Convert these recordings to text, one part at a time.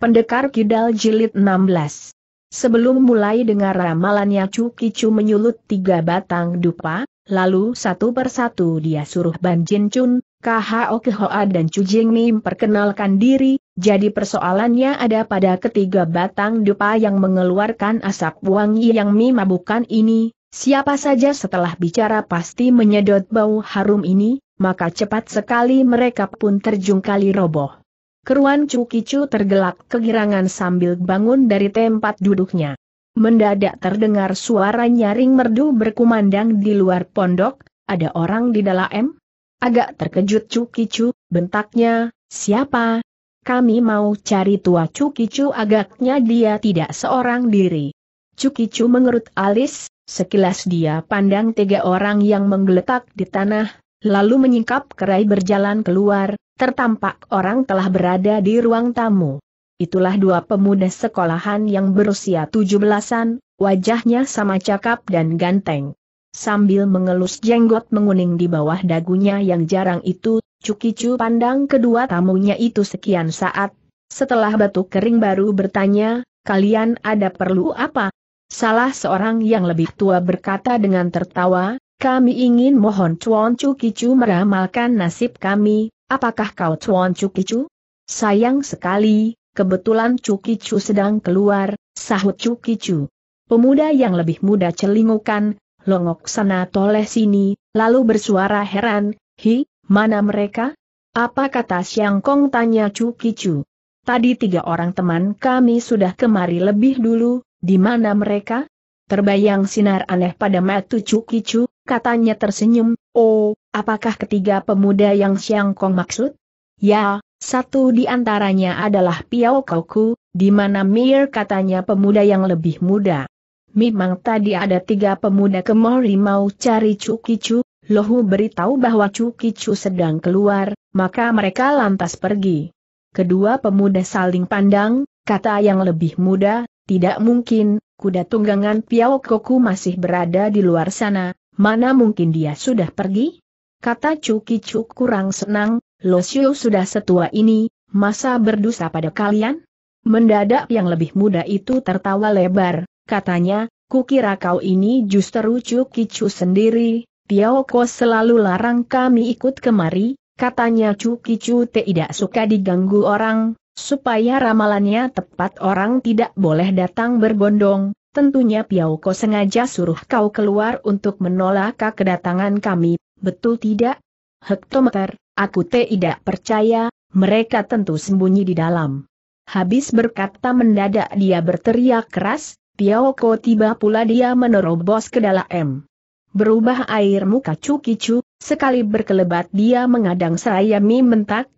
Pendekar Kidal Jilid 16 Sebelum mulai dengar ramalannya Chu Kicu menyulut tiga batang dupa, lalu satu persatu dia suruh Ban Jin Chun, KHO Kehoa dan Chu Jing Mi perkenalkan diri, jadi persoalannya ada pada ketiga batang dupa yang mengeluarkan asap wangi yang Mi mabukan ini, siapa saja setelah bicara pasti menyedot bau harum ini, maka cepat sekali mereka pun terjungkali roboh. Keruan Cukicu tergelak kegirangan sambil bangun dari tempat duduknya. Mendadak terdengar suara nyaring merdu berkumandang di luar pondok, ada orang di dalam? Agak terkejut Cukicu, bentaknya, siapa? Kami mau cari tua Cukicu agaknya dia tidak seorang diri. Cukicu mengerut alis, sekilas dia pandang tiga orang yang menggeletak di tanah, lalu menyingkap kerai berjalan keluar, tertampak orang telah berada di ruang tamu. Itulah dua pemuda sekolahan yang berusia tujuh belasan, wajahnya sama cakap dan ganteng. Sambil mengelus jenggot menguning di bawah dagunya yang jarang itu, Cukicu pandang kedua tamunya itu sekian saat. Setelah batuk kering baru bertanya, kalian ada perlu apa? Salah seorang yang lebih tua berkata dengan tertawa, kami ingin mohon Cuan Cukicu meramalkan nasib kami, Apakah kau Tuan Cukicu? Sayang sekali, kebetulan Cukicu sedang keluar, sahut Cukicu. Pemuda yang lebih muda celingukan, longok sana toleh sini, lalu bersuara heran, hi, mana mereka? Apa kata Siang Kong tanya Cukicu. Tadi tiga orang teman kami sudah kemari lebih dulu, di mana mereka? Terbayang sinar aneh pada matu Cukicu, katanya tersenyum, oh, Apakah ketiga pemuda yang Siang Kong maksud? Ya, satu di antaranya adalah Piao Koku, di mana Mir katanya pemuda yang lebih muda. Memang tadi ada tiga pemuda kemari mau cari Cukicu, Lohu beritahu bahwa Cukicu sedang keluar, maka mereka lantas pergi. Kedua pemuda saling pandang, kata yang lebih muda, tidak mungkin, kuda tunggangan Piao Koku masih berada di luar sana, mana mungkin dia sudah pergi? kata Cuki Cuk kurang senang, Lo Siu sudah setua ini, masa berdosa pada kalian? Mendadak yang lebih muda itu tertawa lebar, katanya, kukira kau ini justru Cuki Cu sendiri, Tiao Ko selalu larang kami ikut kemari, katanya Cuki Cu tidak suka diganggu orang, supaya ramalannya tepat orang tidak boleh datang berbondong, Tentunya Piauko sengaja suruh kau keluar untuk menolak kedatangan kami, Betul tidak? Hektometer, aku tidak percaya, mereka tentu sembunyi di dalam. Habis berkata mendadak dia berteriak keras, Tiaoko tiba pula dia menerobos ke dalam. Berubah air muka cukicu, sekali berkelebat dia mengadang seraya mi mentak,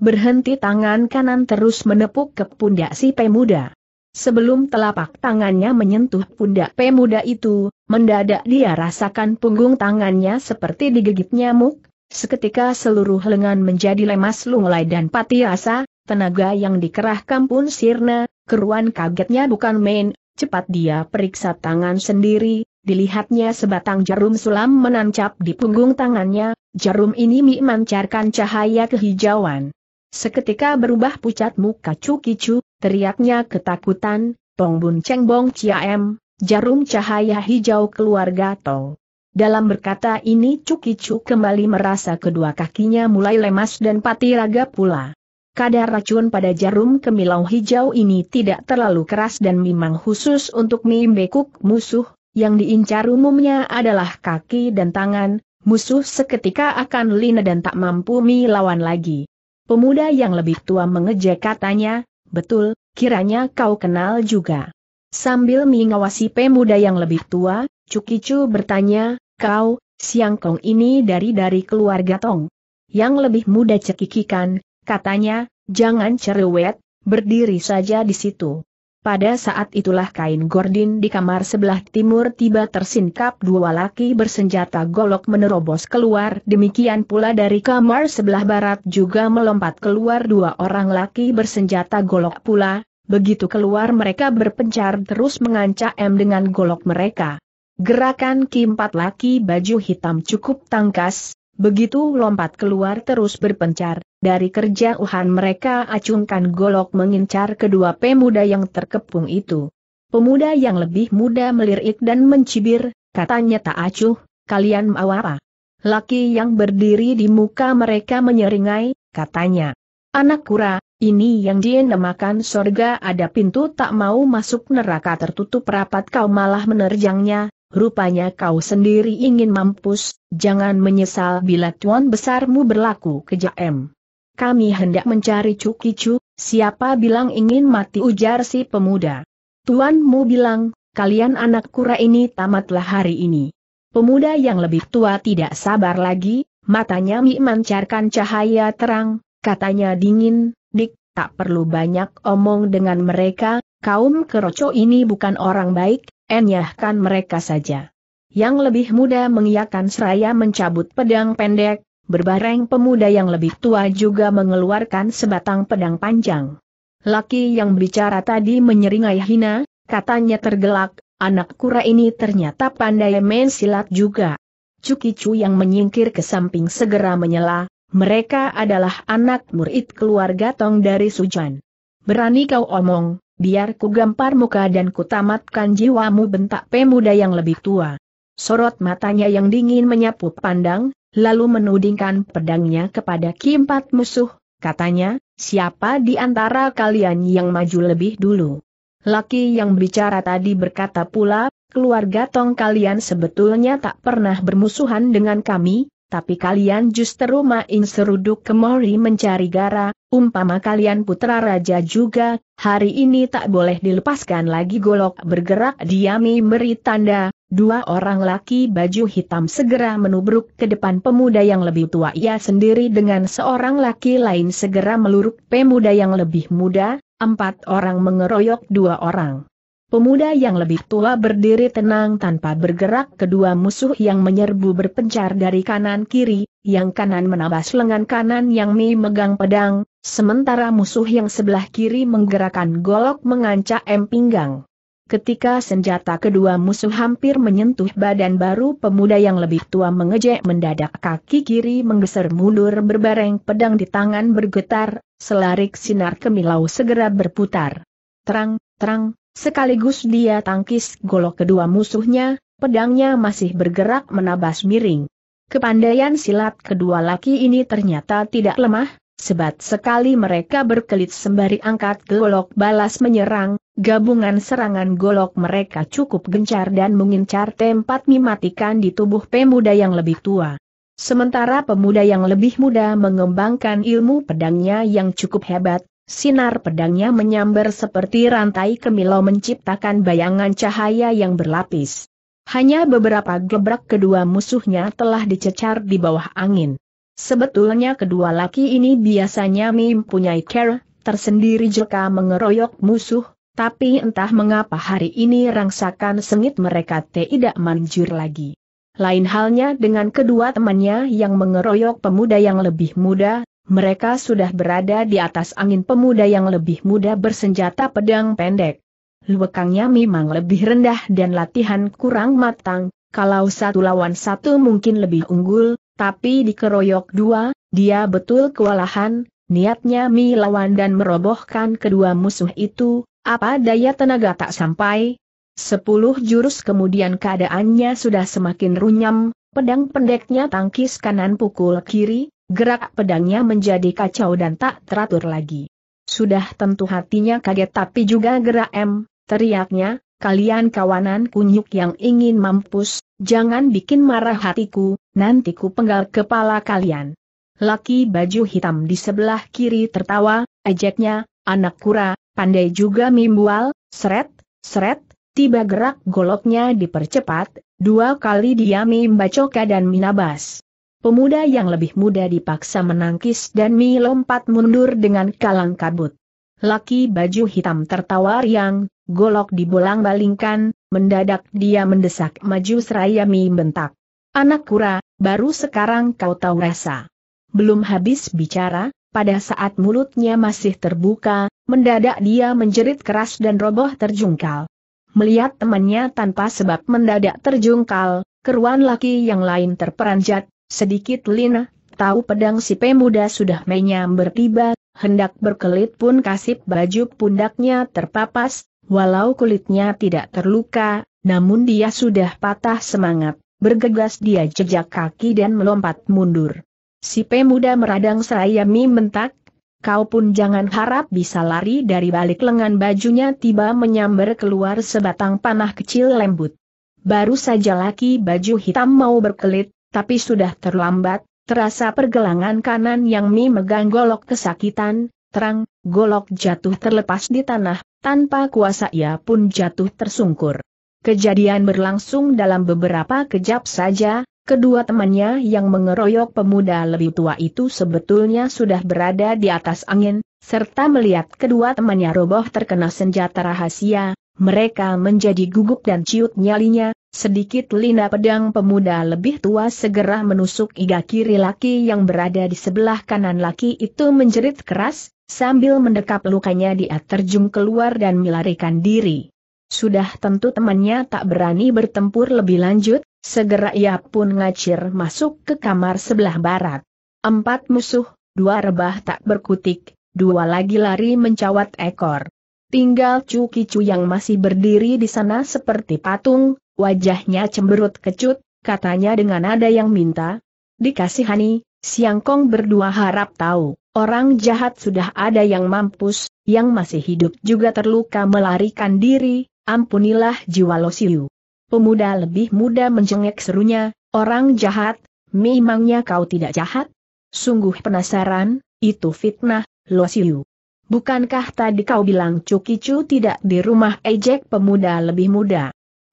berhenti tangan kanan terus menepuk ke pundak si pemuda. Sebelum telapak tangannya menyentuh pundak pemuda itu, mendadak dia rasakan punggung tangannya seperti digigit nyamuk, seketika seluruh lengan menjadi lemas lunglai dan pati rasa, tenaga yang dikerahkan pun sirna, keruan kagetnya bukan main, cepat dia periksa tangan sendiri, dilihatnya sebatang jarum sulam menancap di punggung tangannya, jarum ini memancarkan cahaya kehijauan. Seketika berubah pucat muka Cukicu, teriaknya ketakutan, Tong Bun Cheng Bong M, jarum cahaya hijau keluarga Tong. Dalam berkata ini Cuki kembali merasa kedua kakinya mulai lemas dan pati raga pula. Kadar racun pada jarum kemilau hijau ini tidak terlalu keras dan memang khusus untuk membekuk musuh, yang diincar umumnya adalah kaki dan tangan, musuh seketika akan lina dan tak mampu melawan lagi. Pemuda yang lebih tua mengejek katanya, Betul, kiranya kau kenal juga. Sambil mengawasi pemuda yang lebih tua, Cukicu bertanya, kau, Siang Kong ini dari dari keluarga Tong. Yang lebih muda cekikikan, katanya, jangan cerewet, berdiri saja di situ. Pada saat itulah kain gordin di kamar sebelah timur tiba tersingkap dua laki bersenjata golok menerobos keluar demikian pula dari kamar sebelah barat juga melompat keluar dua orang laki bersenjata golok pula, begitu keluar mereka berpencar terus mengancam dengan golok mereka. Gerakan keempat laki baju hitam cukup tangkas, Begitu lompat keluar terus berpencar, dari kerja Uhan mereka acungkan golok mengincar kedua pemuda yang terkepung itu. Pemuda yang lebih muda melirik dan mencibir, katanya tak acuh, kalian mau apa? Laki yang berdiri di muka mereka menyeringai, katanya. Anak kura, ini yang dinamakan sorga ada pintu tak mau masuk neraka tertutup rapat kau malah menerjangnya, rupanya kau sendiri ingin mampus, jangan menyesal bila tuan besarmu berlaku kejam. Kami hendak mencari cukicu, siapa bilang ingin mati ujar si pemuda. Tuanmu bilang, kalian anak kura ini tamatlah hari ini. Pemuda yang lebih tua tidak sabar lagi, matanya mi mancarkan cahaya terang, katanya dingin, dik, tak perlu banyak omong dengan mereka, kaum keroco ini bukan orang baik, enyahkan mereka saja. Yang lebih muda mengiyakan seraya mencabut pedang pendek, berbareng pemuda yang lebih tua juga mengeluarkan sebatang pedang panjang. Laki yang bicara tadi menyeringai hina, katanya tergelak, anak kura ini ternyata pandai main silat juga. Cukicu yang menyingkir ke samping segera menyela, mereka adalah anak murid keluarga Tong dari Sujan. Berani kau omong, biar ku gampar muka dan ku tamatkan jiwamu bentak pemuda yang lebih tua. Sorot matanya yang dingin menyapu pandang, lalu menudingkan pedangnya kepada kipat musuh, katanya, siapa di antara kalian yang maju lebih dulu? Laki yang bicara tadi berkata pula, keluarga tong kalian sebetulnya tak pernah bermusuhan dengan kami, tapi kalian justru main seruduk kemari mencari gara, umpama kalian putra raja juga, hari ini tak boleh dilepaskan lagi golok bergerak diami meri tanda, dua orang laki baju hitam segera menubruk ke depan pemuda yang lebih tua ia sendiri dengan seorang laki lain segera meluruk pemuda yang lebih muda, empat orang mengeroyok dua orang. Pemuda yang lebih tua berdiri tenang tanpa bergerak kedua musuh yang menyerbu berpencar dari kanan kiri, yang kanan menabas lengan kanan yang Mi megang pedang, sementara musuh yang sebelah kiri menggerakkan golok mengancam pinggang. Ketika senjata kedua musuh hampir menyentuh badan baru pemuda yang lebih tua mengejek mendadak kaki kiri menggeser mundur berbareng pedang di tangan bergetar, selarik sinar kemilau segera berputar. Terang, terang, Sekaligus dia tangkis golok kedua musuhnya, pedangnya masih bergerak menabas miring. Kepandaian silat kedua laki ini ternyata tidak lemah, sebat sekali mereka berkelit sembari angkat golok balas menyerang, gabungan serangan golok mereka cukup gencar dan mengincar tempat mematikan di tubuh pemuda yang lebih tua. Sementara pemuda yang lebih muda mengembangkan ilmu pedangnya yang cukup hebat, Sinar pedangnya menyambar seperti rantai kemilau menciptakan bayangan cahaya yang berlapis. Hanya beberapa gebrak kedua musuhnya telah dicecar di bawah angin. Sebetulnya kedua laki ini biasanya mempunyai care tersendiri jika mengeroyok musuh, tapi entah mengapa hari ini rangsakan sengit mereka tidak manjur lagi. Lain halnya dengan kedua temannya yang mengeroyok pemuda yang lebih muda, mereka sudah berada di atas angin pemuda yang lebih muda bersenjata pedang pendek. Luekangnya memang lebih rendah dan latihan kurang matang, kalau satu lawan satu mungkin lebih unggul, tapi dikeroyok dua, dia betul kewalahan, niatnya mi lawan dan merobohkan kedua musuh itu, apa daya tenaga tak sampai. Sepuluh jurus kemudian keadaannya sudah semakin runyam, pedang pendeknya tangkis kanan pukul kiri, Gerak pedangnya menjadi kacau dan tak teratur lagi. Sudah tentu hatinya kaget tapi juga gerak M, teriaknya, kalian kawanan kunyuk yang ingin mampus, jangan bikin marah hatiku, nanti ku penggal kepala kalian. Laki baju hitam di sebelah kiri tertawa, ejeknya, anak kura, pandai juga mimbual, seret, seret, tiba gerak goloknya dipercepat, dua kali dia mimbacoka dan minabas. Pemuda yang lebih muda dipaksa menangkis dan Mi lompat mundur dengan kalang kabut. Laki baju hitam tertawa riang, golok dibolang balingkan, mendadak dia mendesak maju seraya Mi bentak. Anak kura, baru sekarang kau tahu rasa. Belum habis bicara, pada saat mulutnya masih terbuka, mendadak dia menjerit keras dan roboh terjungkal. Melihat temannya tanpa sebab mendadak terjungkal, keruan laki yang lain terperanjat, Sedikit lina, tahu pedang si pemuda sudah menyambar tiba, hendak berkelit pun kasip baju pundaknya terpapas, walau kulitnya tidak terluka, namun dia sudah patah semangat, bergegas dia jejak kaki dan melompat mundur. Si pemuda meradang seraya serayami mentak, kau pun jangan harap bisa lari dari balik lengan bajunya tiba menyambar keluar sebatang panah kecil lembut. Baru saja laki baju hitam mau berkelit, tapi sudah terlambat, terasa pergelangan kanan yang Mi megang golok kesakitan, terang, golok jatuh terlepas di tanah, tanpa kuasa ia pun jatuh tersungkur. Kejadian berlangsung dalam beberapa kejap saja, kedua temannya yang mengeroyok pemuda lebih tua itu sebetulnya sudah berada di atas angin, serta melihat kedua temannya roboh terkena senjata rahasia, mereka menjadi gugup dan ciut nyalinya, Sedikit Lina pedang pemuda lebih tua segera menusuk iga kiri laki yang berada di sebelah kanan laki itu menjerit keras, sambil mendekap lukanya dia terjun keluar dan melarikan diri. Sudah tentu temannya tak berani bertempur lebih lanjut, segera ia pun ngacir masuk ke kamar sebelah barat. Empat musuh, dua rebah tak berkutik, dua lagi lari mencawat ekor. Tinggal Cu Kicu yang masih berdiri di sana seperti patung, wajahnya cemberut kecut, katanya dengan nada yang minta, dikasihani, Siang Kong berdua harap tahu, orang jahat sudah ada yang mampus, yang masih hidup juga terluka melarikan diri, ampunilah jiwa Losiu. Pemuda lebih muda menjengek serunya, orang jahat, memangnya kau tidak jahat? Sungguh penasaran, itu fitnah, Lo Losiu. Bukankah tadi kau bilang Cukicu tidak di rumah ejek pemuda lebih muda?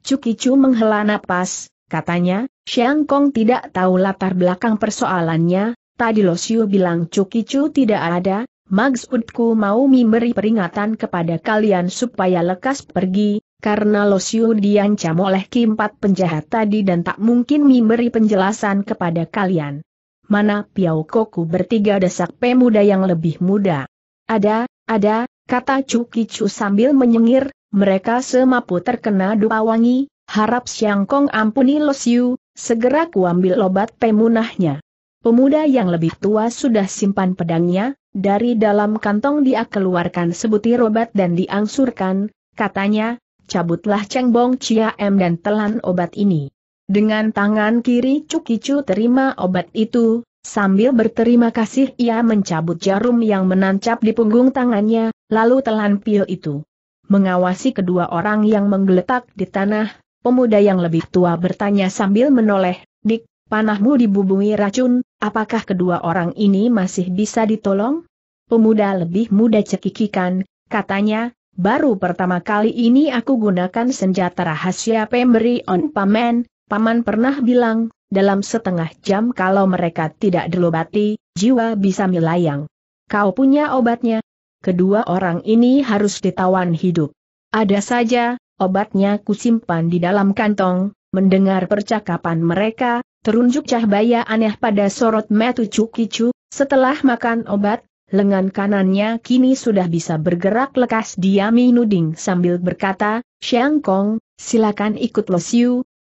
Cukicu menghela napas, katanya, Xiang Kong tidak tahu latar belakang persoalannya, tadi Lo Xiu bilang Cukicu tidak ada, maksudku mau memberi peringatan kepada kalian supaya lekas pergi, karena Lo Xiu diancam oleh keempat penjahat tadi dan tak mungkin memberi penjelasan kepada kalian. Mana Piao Koku bertiga desak pemuda yang lebih muda? Ada, ada, kata Cukicu sambil menyengir, mereka semapu terkena dupa wangi, harap Siang Kong ampuni Losiu, segera kuambil obat pemunahnya. Pemuda yang lebih tua sudah simpan pedangnya, dari dalam kantong dia keluarkan sebutir obat dan diangsurkan, katanya, cabutlah cengbong Cia M dan telan obat ini. Dengan tangan kiri Cukicu terima obat itu, sambil berterima kasih ia mencabut jarum yang menancap di punggung tangannya, lalu telan pil itu mengawasi kedua orang yang menggeletak di tanah, pemuda yang lebih tua bertanya sambil menoleh, Dik, panahmu dibubungi racun, apakah kedua orang ini masih bisa ditolong? Pemuda lebih muda cekikikan, katanya, baru pertama kali ini aku gunakan senjata rahasia pemberi on paman, paman pernah bilang, dalam setengah jam kalau mereka tidak dilobati, jiwa bisa melayang. Kau punya obatnya, kedua orang ini harus ditawan hidup. Ada saja, obatnya kusimpan di dalam kantong, mendengar percakapan mereka, terunjuk cahaya aneh pada sorot metu cukicu, setelah makan obat, lengan kanannya kini sudah bisa bergerak lekas diami nuding sambil berkata, Xiang Kong, silakan ikut Lo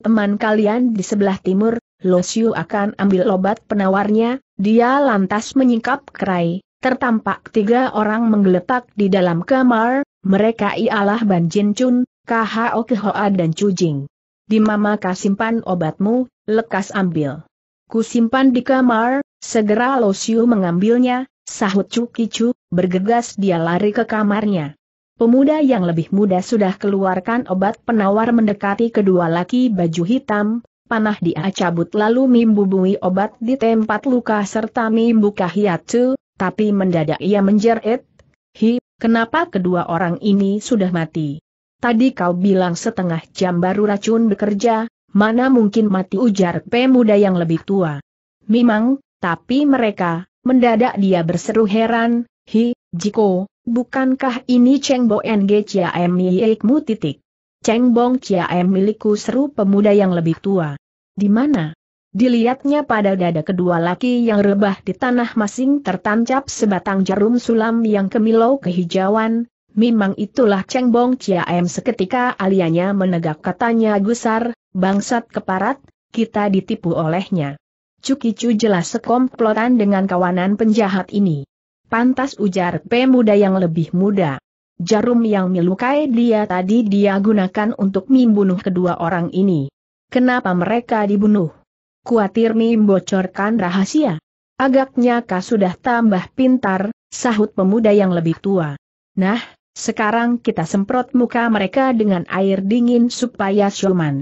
teman kalian di sebelah timur, Lo akan ambil obat penawarnya, dia lantas menyingkap kerai, tertampak tiga orang menggeletak di dalam kamar, mereka ialah Ban Jin Chun, K.H.O. Kehoa dan Chu Jing. Di mama kasimpan obatmu, lekas ambil. Ku simpan di kamar, segera Lo Siu mengambilnya, sahut Chu Kicu, bergegas dia lari ke kamarnya. Pemuda yang lebih muda sudah keluarkan obat penawar mendekati kedua laki baju hitam, panah dia cabut lalu mimbubui obat di tempat luka serta mimbuka hiatu, tapi mendadak ia menjerit, eh, Hi, kenapa kedua orang ini sudah mati? Tadi kau bilang setengah jam baru racun bekerja, mana mungkin mati ujar pemuda yang lebih tua. Memang, tapi mereka, mendadak dia berseru heran, Hi, Jiko, bukankah ini Cheng Bo NG Chia milikmu titik? Cheng Bong Chia milikku seru pemuda yang lebih tua. Di mana? Dilihatnya pada dada kedua laki yang rebah di tanah masing tertancap sebatang jarum sulam yang kemilau kehijauan, memang itulah Cheng Bong Em. seketika alianya menegak katanya gusar, bangsat keparat, kita ditipu olehnya. Cukicu jelas sekomplotan dengan kawanan penjahat ini. Pantas ujar pemuda yang lebih muda. Jarum yang melukai dia tadi dia gunakan untuk membunuh kedua orang ini. Kenapa mereka dibunuh? kuatir mim bocorkan rahasia. Agaknya kau sudah tambah pintar, sahut pemuda yang lebih tua. Nah, sekarang kita semprot muka mereka dengan air dingin supaya siuman.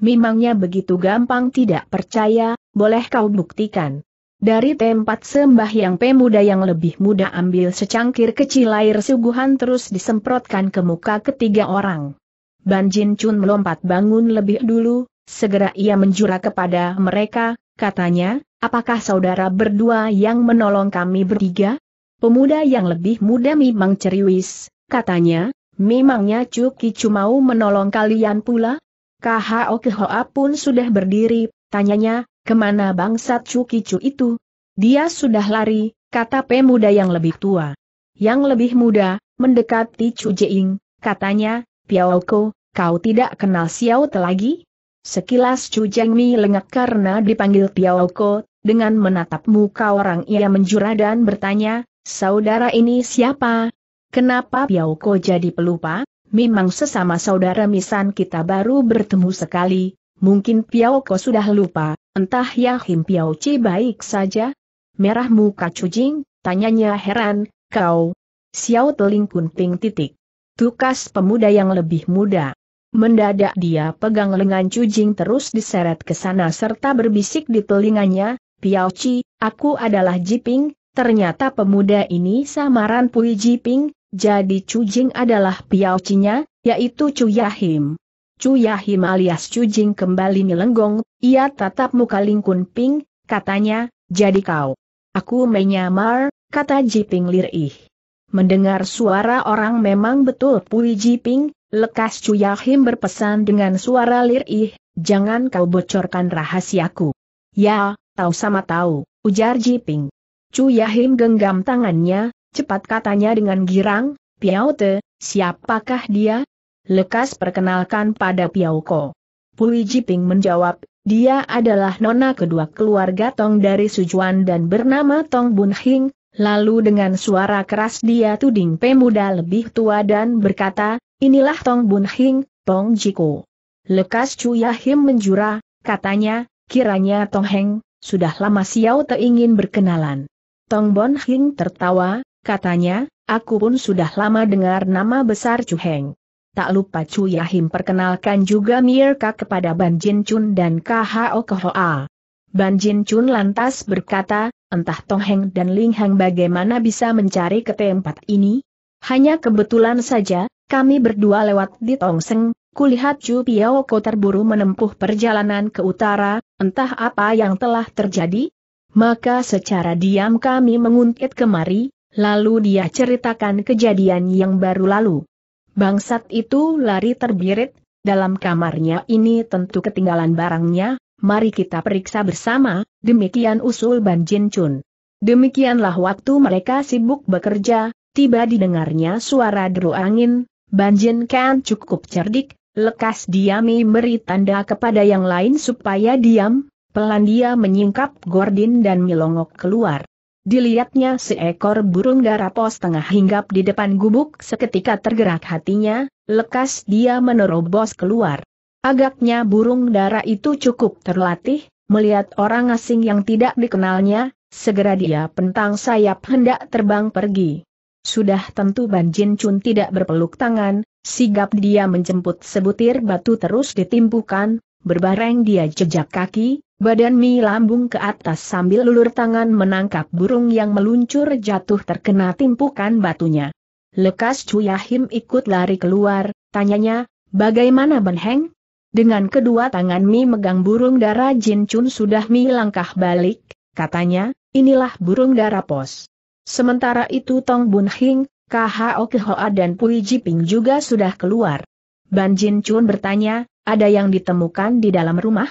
Memangnya begitu gampang tidak percaya, boleh kau buktikan. Dari tempat sembah yang pemuda yang lebih muda ambil secangkir kecil air suguhan terus disemprotkan ke muka ketiga orang. Ban Jin Chun melompat bangun lebih dulu, Segera ia menjura kepada mereka, katanya, apakah saudara berdua yang menolong kami bertiga? Pemuda yang lebih muda memang ceriwis, katanya, memangnya Cuki mau menolong kalian pula? KHO Kehoa pun sudah berdiri, tanyanya, kemana bangsat Cuki itu? Dia sudah lari, kata pemuda yang lebih tua. Yang lebih muda, mendekati Chu Jeing, katanya, Piaoko, kau tidak kenal Xiao Te lagi? Sekilas Chu mi lengak karena dipanggil Tiaoko, dengan menatap muka orang ia menjura dan bertanya, saudara ini siapa? Kenapa Tiaoko jadi pelupa? Memang sesama saudara misan kita baru bertemu sekali, mungkin Tiaoko sudah lupa, entah ya Piao Chi baik saja? Merah muka Chu Jing, tanyanya heran, kau, Xiao Teling Kunping titik. Tukas pemuda yang lebih muda. Mendadak dia pegang lengan Cujing terus diseret ke sana serta berbisik di telinganya, Piao Chi, aku adalah Jiping, ternyata pemuda ini samaran Pui Jiping, jadi Cujing adalah Piao Chi-nya, yaitu Cuyahim. Cuyahim alias Cujing kembali melenggong. ia tatap muka Ling Ping, katanya, jadi kau. Aku menyamar, kata Jiping lirih. Mendengar suara orang memang betul Pui Jiping, Lekas Cuyahim berpesan dengan suara lirih, jangan kau bocorkan rahasiaku. Ya, tahu sama tahu, ujar Jiping. Cuyahim genggam tangannya, cepat katanya dengan girang, Piaute, siapakah dia? Lekas perkenalkan pada Piauko. Pui Jiping menjawab, dia adalah nona kedua keluarga Tong dari Sujuan dan bernama Tong Bun Hing, lalu dengan suara keras dia tuding pemuda lebih tua dan berkata, Inilah Tong Bun Hing, Tong Jiko. Lekas Chu Yahim menjura, katanya, kiranya Tong Heng, sudah lama Xiao Te ingin berkenalan. Tong Bun Hing tertawa, katanya, aku pun sudah lama dengar nama besar Chu Heng. Tak lupa Chu Yahim perkenalkan juga Mirka kepada Ban Jin Chun dan KHO A. Ban Jin Chun lantas berkata, entah Tong Heng dan Ling Heng bagaimana bisa mencari ke tempat ini, hanya kebetulan saja, kami berdua lewat di Tongseng, kulihat Chu Piaoko terburu menempuh perjalanan ke utara, entah apa yang telah terjadi. Maka secara diam kami menguntit kemari, lalu dia ceritakan kejadian yang baru lalu. Bangsat itu lari terbirit, dalam kamarnya ini tentu ketinggalan barangnya, mari kita periksa bersama, demikian usul Ban Jin Chun. Demikianlah waktu mereka sibuk bekerja, tiba didengarnya suara deru angin, Banjin Kan cukup cerdik, lekas dia memberi tanda kepada yang lain supaya diam, pelan dia menyingkap Gordin dan Milongok keluar. Dilihatnya seekor burung darah pos tengah hinggap di depan gubuk seketika tergerak hatinya, lekas dia menerobos keluar. Agaknya burung darah itu cukup terlatih, melihat orang asing yang tidak dikenalnya, segera dia pentang sayap hendak terbang pergi. Sudah tentu Ban Jin Chun tidak berpeluk tangan, sigap dia menjemput sebutir batu terus ditimpukan, berbareng dia jejak kaki, badan mi lambung ke atas sambil lulur tangan menangkap burung yang meluncur jatuh terkena timpukan batunya. Lekas Yahim ikut lari keluar, tanyanya, bagaimana Ban Heng? Dengan kedua tangan mi megang burung darah Jin Chun sudah mi langkah balik, katanya, inilah burung darah pos. Sementara itu Tong Bun Hing, KHO Kehoa dan Pui Jiping juga sudah keluar. Ban Jin Chun bertanya, ada yang ditemukan di dalam rumah?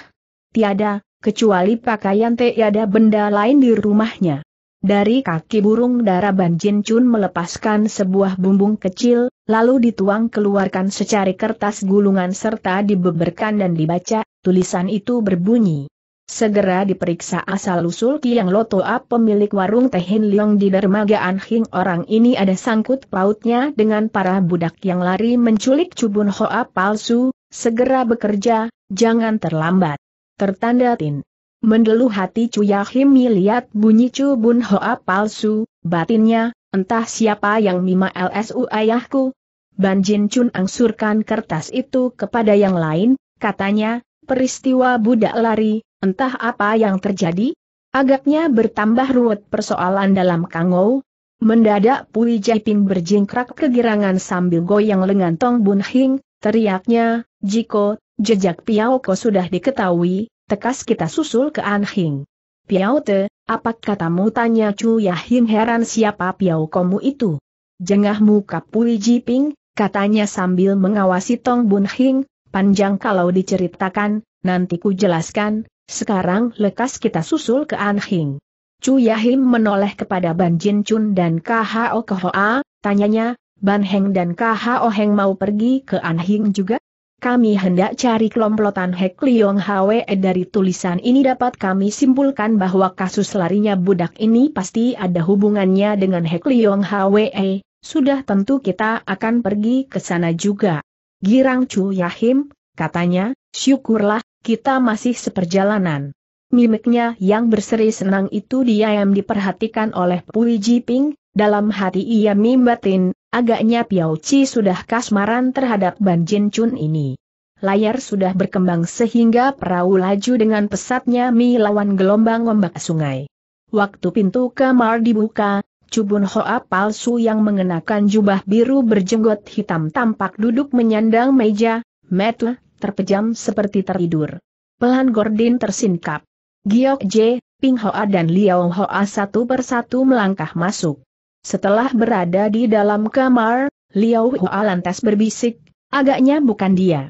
Tiada, kecuali pakaian tiada benda lain di rumahnya. Dari kaki burung darah Ban Jin Chun melepaskan sebuah bumbung kecil, lalu dituang keluarkan secari kertas gulungan serta dibeberkan dan dibaca, tulisan itu berbunyi. Segera diperiksa asal-usul Kiang Lotoa pemilik warung teh hin Liong di dermaga Anhing orang ini ada sangkut pautnya dengan para budak yang lari menculik cubun hoa palsu, segera bekerja, jangan terlambat. Tertanda Tin. Mendeluh hati Cu Yahim melihat bunyi cubun hoa palsu, batinnya, entah siapa yang mima LSU ayahku. Banjin Chun angsurkan kertas itu kepada yang lain, katanya, peristiwa budak lari, Entah apa yang terjadi, agaknya bertambah ruwet persoalan dalam Kangou. Mendadak Pui Jaiping berjingkrak kegirangan sambil goyang lengan Tong Bun Hing, teriaknya, Jiko, jejak Piao Ko sudah diketahui, tekas kita susul ke An Hing. Piao Te, apa katamu tanya Chu Yahin heran siapa Piao Komu itu? Jengah muka Pui Jiping, katanya sambil mengawasi Tong Bun Hing, panjang kalau diceritakan, nanti ku jelaskan, sekarang lekas kita susul ke Anhing. Chu Yahim menoleh kepada Ban Jin Chun dan KHO Kohoa, tanyanya, Ban Heng dan KHO Heng mau pergi ke Anhing juga? Kami hendak cari kelomplotan Hek Liong Hwe e dari tulisan ini dapat kami simpulkan bahwa kasus larinya budak ini pasti ada hubungannya dengan Hek Liong Hwe, e. sudah tentu kita akan pergi ke sana juga. Girang Chu Yahim, katanya, syukurlah, kita masih seperjalanan. Mimiknya yang berseri senang itu diam diperhatikan oleh Pui Jiping, dalam hati ia mimbatin, agaknya Piao Chi sudah kasmaran terhadap Ban Jin Chun ini. Layar sudah berkembang sehingga perahu laju dengan pesatnya mi lawan gelombang ombak sungai. Waktu pintu kamar dibuka, Cubun Hoa palsu yang mengenakan jubah biru berjenggot hitam tampak duduk menyandang meja, metu, terpejam seperti tertidur. Pelan Gordin tersingkap. Giok J, Ping Hoa dan Liao Hoa satu persatu melangkah masuk. Setelah berada di dalam kamar, Liao Hoa lantas berbisik, agaknya bukan dia.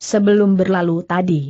Sebelum berlalu tadi,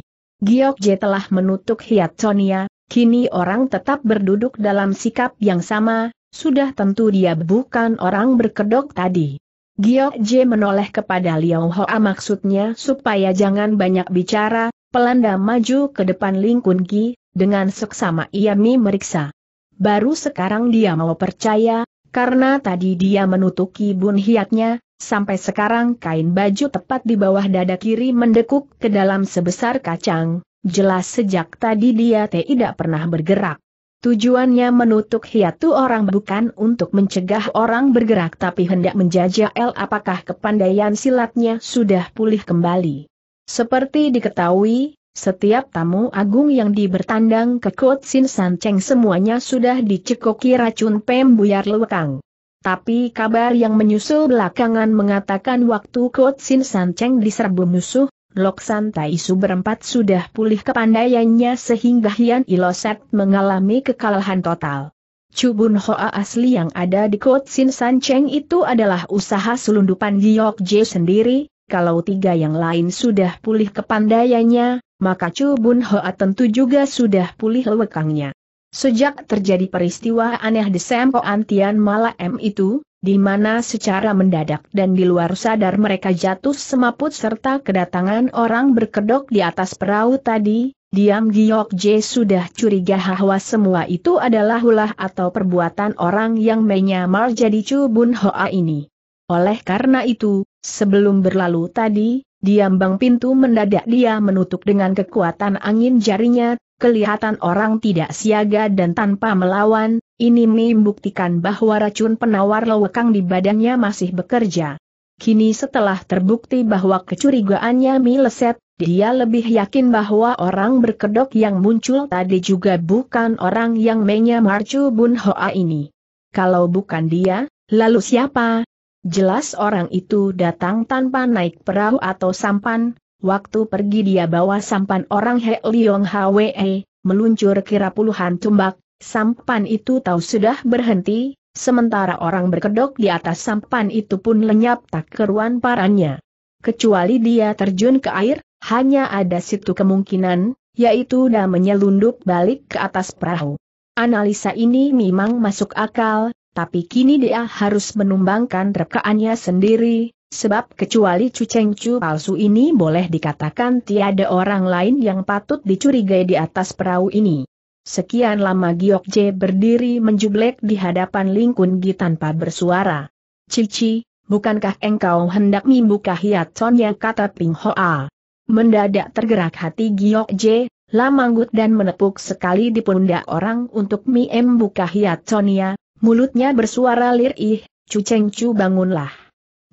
Giok J telah menutup hiat Sonia, kini orang tetap berduduk dalam sikap yang sama, sudah tentu dia bukan orang berkedok tadi. Gio J menoleh kepada Liang Hoa maksudnya supaya jangan banyak bicara, pelanda maju ke depan Ling Kun dengan seksama ia meriksa. Baru sekarang dia mau percaya, karena tadi dia menutupi bun hiatnya, sampai sekarang kain baju tepat di bawah dada kiri mendekuk ke dalam sebesar kacang, jelas sejak tadi dia tidak pernah bergerak. Tujuannya menutup hiatu orang bukan untuk mencegah orang bergerak tapi hendak menjajah L apakah kepandaian silatnya sudah pulih kembali. Seperti diketahui, setiap tamu agung yang dibertandang ke Kot Sin San Cheng semuanya sudah dicekoki racun pembuyar lewekang. Tapi kabar yang menyusul belakangan mengatakan waktu Kot Sin San Cheng diserbu musuh, Lok Santai Su berempat sudah pulih kepandaiannya sehingga Hian Iloset mengalami kekalahan total. Cubun Hoa asli yang ada di Kot Sin San Cheng itu adalah usaha selundupan Giok Je sendiri, kalau tiga yang lain sudah pulih kepandaiannya, maka Cubun Hoa tentu juga sudah pulih lewekangnya. Sejak terjadi peristiwa aneh di Sempo Antian Malam itu, di mana secara mendadak dan di luar sadar mereka jatuh semaput serta kedatangan orang berkedok di atas perahu tadi, diam Giok J sudah curiga bahwa semua itu adalah ulah atau perbuatan orang yang menyamar jadi Chu Bun Hoa ini. Oleh karena itu, sebelum berlalu tadi, Diam bang pintu mendadak dia menutup dengan kekuatan angin jarinya, kelihatan orang tidak siaga dan tanpa melawan, ini membuktikan bahwa racun penawar lewekang di badannya masih bekerja. Kini setelah terbukti bahwa kecurigaannya meleset, dia lebih yakin bahwa orang berkedok yang muncul tadi juga bukan orang yang menyamar Marcu Bun Hoa ini. Kalau bukan dia, lalu siapa? Jelas orang itu datang tanpa naik perahu atau sampan, waktu pergi dia bawa sampan orang He Liong Hwe, meluncur kira puluhan tumbak, Sampan itu tahu sudah berhenti, sementara orang berkedok di atas sampan itu pun lenyap tak keruan parannya. Kecuali dia terjun ke air, hanya ada situ kemungkinan, yaitu dia menyelundup balik ke atas perahu. Analisa ini memang masuk akal, tapi kini dia harus menumbangkan rekaannya sendiri, sebab kecuali cuceng-cu palsu ini boleh dikatakan tiada orang lain yang patut dicurigai di atas perahu ini. Sekian lama Giokje berdiri menjublek di hadapan Ling Kun Gi tanpa bersuara. Cici, bukankah engkau hendak membuka hiat yang kata Ping Hoa. Mendadak tergerak hati Giokje, lamanggut dan menepuk sekali di pundak orang untuk Miem buka hiatonnya, mulutnya bersuara lirih, cuceng cu bangunlah.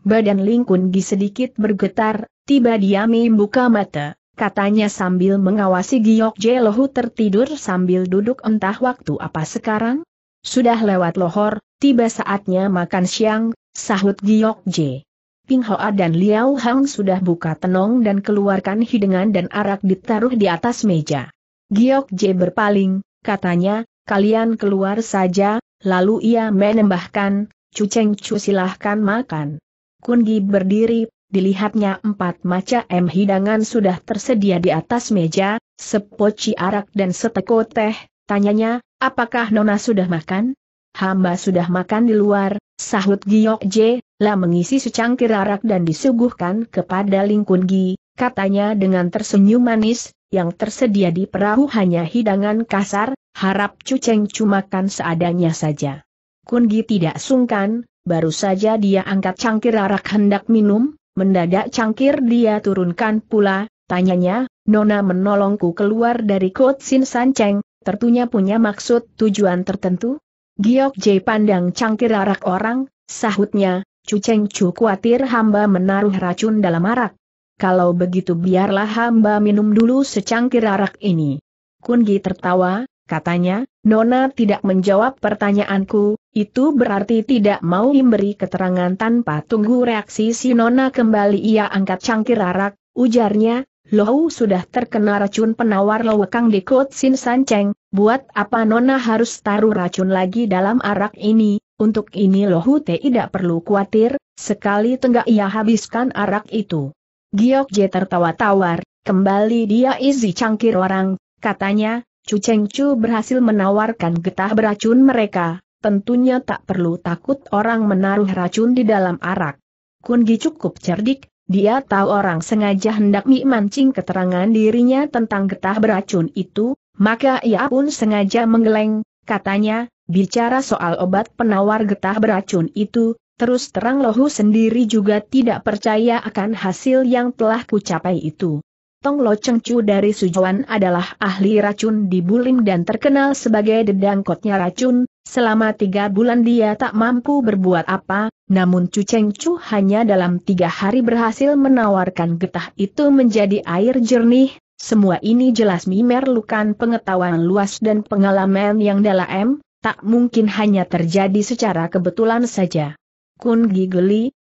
Badan Ling Kun Gi sedikit bergetar, tiba dia membuka mata katanya sambil mengawasi Giok Jelohu tertidur sambil duduk entah waktu apa sekarang. Sudah lewat lohor, tiba saatnya makan siang, sahut Giok J. Ping Hoa dan Liao Hang sudah buka tenong dan keluarkan hidangan dan arak ditaruh di atas meja. Giok J berpaling, katanya, kalian keluar saja, lalu ia menambahkan, cuceng Cu silahkan makan. Kun Gi berdiri, dilihatnya empat macam hidangan sudah tersedia di atas meja, sepoci arak dan seteko teh, tanyanya, apakah Nona sudah makan? Hamba sudah makan di luar, sahut Giok J, lah mengisi secangkir arak dan disuguhkan kepada Lingkun Gi, katanya dengan tersenyum manis, yang tersedia di perahu hanya hidangan kasar, harap Cuceng cuma cumakan seadanya saja. Kun Gi tidak sungkan, baru saja dia angkat cangkir arak hendak minum, Mendadak cangkir dia turunkan pula, tanyanya, Nona menolongku keluar dari kot Sin San Cheng, tertunya punya maksud tujuan tertentu? Giok J pandang cangkir arak orang, sahutnya, Cu Cheng Cu khawatir hamba menaruh racun dalam arak. Kalau begitu biarlah hamba minum dulu secangkir arak ini. Kungi tertawa, katanya, Nona tidak menjawab pertanyaanku, itu berarti tidak mau memberi keterangan tanpa tunggu reaksi si Nona kembali ia angkat cangkir arak, ujarnya, Lohu sudah terkena racun penawar lowekang di Kot Sin San Cheng, buat apa Nona harus taruh racun lagi dalam arak ini, untuk ini Lohu tidak perlu khawatir, sekali tenggak ia habiskan arak itu. Giok Je tertawa tawar, kembali dia izi cangkir orang, katanya, Cu Cheng Chu berhasil menawarkan getah beracun mereka, tentunya tak perlu takut orang menaruh racun di dalam arak. Kungi cukup cerdik, dia tahu orang sengaja hendak memancing keterangan dirinya tentang getah beracun itu, maka ia pun sengaja menggeleng, katanya, bicara soal obat penawar getah beracun itu, terus terang lohu sendiri juga tidak percaya akan hasil yang telah kucapai itu. Tong Lo Cheng Chu dari Sujuan adalah ahli racun di Bulim dan terkenal sebagai dedangkotnya racun, selama tiga bulan dia tak mampu berbuat apa, namun Chu Cheng Chu hanya dalam tiga hari berhasil menawarkan getah itu menjadi air jernih, semua ini jelas memerlukan pengetahuan luas dan pengalaman yang dalam, tak mungkin hanya terjadi secara kebetulan saja. Kun Gi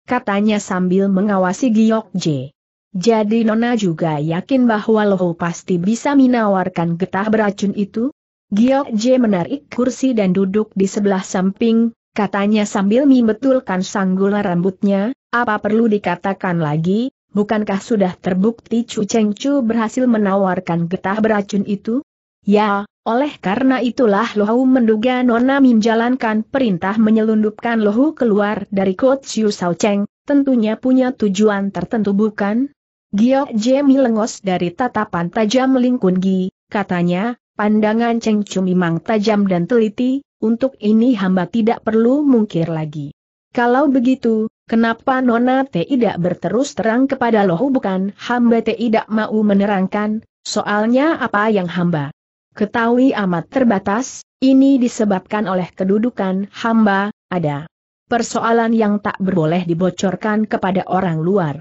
katanya sambil mengawasi Giok J. Jadi Nona juga yakin bahwa Loho pasti bisa menawarkan getah beracun itu? Giok J menarik kursi dan duduk di sebelah samping, katanya sambil membetulkan sanggul rambutnya, apa perlu dikatakan lagi, bukankah sudah terbukti Chu Cheng Chu berhasil menawarkan getah beracun itu? Ya, oleh karena itulah Lohu menduga Nona menjalankan perintah menyelundupkan Lohu keluar dari Kot Chiu Sao Cheng, tentunya punya tujuan tertentu bukan? Gio Jemi lengos dari tatapan tajam Ling Gi, katanya, pandangan Cheng Chu memang tajam dan teliti, untuk ini hamba tidak perlu mungkir lagi. Kalau begitu, kenapa Nona tidak berterus terang kepada loh? bukan hamba tidak mau menerangkan, soalnya apa yang hamba ketahui amat terbatas, ini disebabkan oleh kedudukan hamba, ada persoalan yang tak berboleh dibocorkan kepada orang luar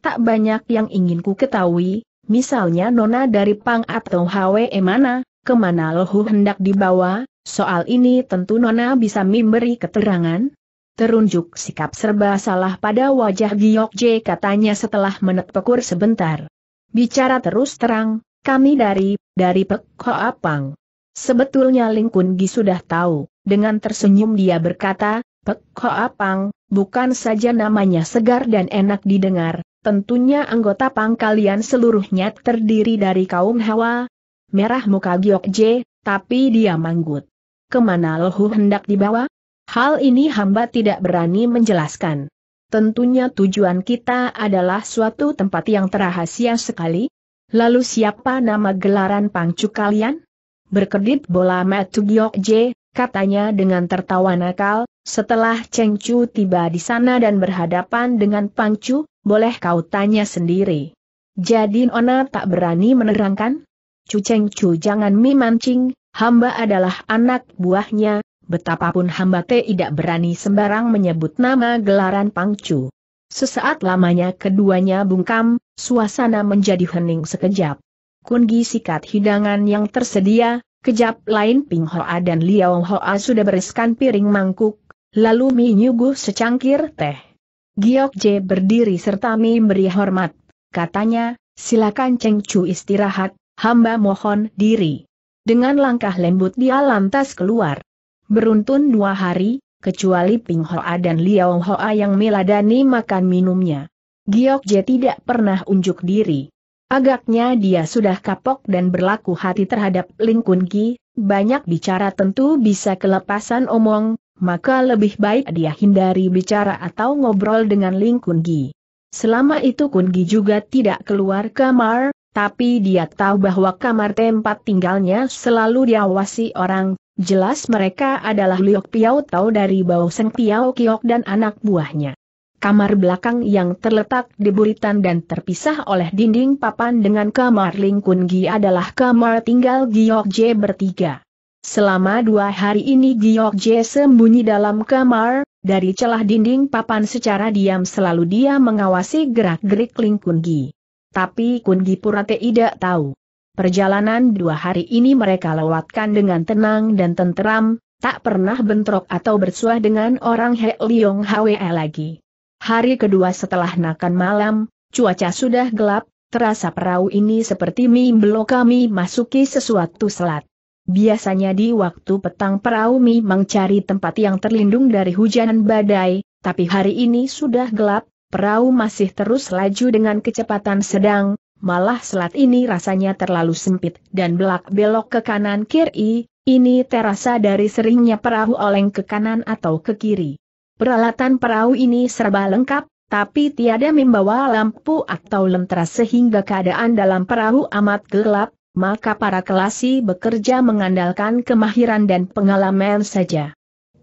tak banyak yang ingin ku ketahui, misalnya nona dari Pang atau HWE mana, kemana lohu hendak dibawa, soal ini tentu nona bisa memberi keterangan. Terunjuk sikap serba salah pada wajah Giok J katanya setelah menepekur sebentar. Bicara terus terang, kami dari, dari Pek Hoa Pang. Sebetulnya Ling Kun Gi sudah tahu, dengan tersenyum dia berkata, Pek Hoa Pang, bukan saja namanya segar dan enak didengar, Tentunya anggota pangkalian seluruhnya terdiri dari kaum Hawa, merah muka Giok J, tapi dia manggut. Kemana Lohu hendak dibawa? Hal ini hamba tidak berani menjelaskan. Tentunya tujuan kita adalah suatu tempat yang terahasia sekali. Lalu siapa nama gelaran pangcu kalian? Berkedip bola Matu J, katanya dengan tertawa nakal, setelah Cheng tiba di sana dan berhadapan dengan Pangcu, boleh kau tanya sendiri. Jadi Nona tak berani menerangkan? Cuceng Cu jangan mimancing, hamba adalah anak buahnya, betapapun hamba tidak berani sembarang menyebut nama gelaran Pangcu. Sesaat lamanya keduanya bungkam, suasana menjadi hening sekejap. Kungi sikat hidangan yang tersedia, kejap lain Ping Hoa dan Liao Hoa sudah bereskan piring mangkuk, lalu menyuguh secangkir teh. Giok Je berdiri serta memberi hormat. Katanya, silakan Cheng Chu istirahat, hamba mohon diri. Dengan langkah lembut dia lantas keluar. Beruntun dua hari, kecuali Ping Hoa dan Liao Hoa yang meladani makan minumnya. Giok Je tidak pernah unjuk diri. Agaknya dia sudah kapok dan berlaku hati terhadap Ling Kun Ki, banyak bicara tentu bisa kelepasan omong, maka lebih baik dia hindari bicara atau ngobrol dengan Ling Kun Selama itu Kun juga tidak keluar kamar, tapi dia tahu bahwa kamar tempat tinggalnya selalu diawasi orang, jelas mereka adalah Liok Piao Tau dari Bao Seng Piao Kiok dan anak buahnya. Kamar belakang yang terletak di buritan dan terpisah oleh dinding papan dengan kamar Ling Kun adalah kamar tinggal Giok Je bertiga. Selama dua hari ini Jie sembunyi dalam kamar, dari celah dinding papan secara diam selalu dia mengawasi gerak-gerik Ling Gi. Tapi kunci pura tidak tahu. Perjalanan dua hari ini mereka lewatkan dengan tenang dan tenteram, tak pernah bentrok atau bersuah dengan orang He Liong Hwe lagi. Hari kedua setelah nakan malam, cuaca sudah gelap, terasa perahu ini seperti mie kami masuki sesuatu selat. Biasanya di waktu petang perahu memang cari tempat yang terlindung dari hujan badai, tapi hari ini sudah gelap, perahu masih terus laju dengan kecepatan sedang, malah selat ini rasanya terlalu sempit dan belak-belok ke kanan kiri, ini terasa dari seringnya perahu oleng ke kanan atau ke kiri. Peralatan perahu ini serba lengkap, tapi tiada membawa lampu atau lentera sehingga keadaan dalam perahu amat gelap, maka para kelasi bekerja mengandalkan kemahiran dan pengalaman saja.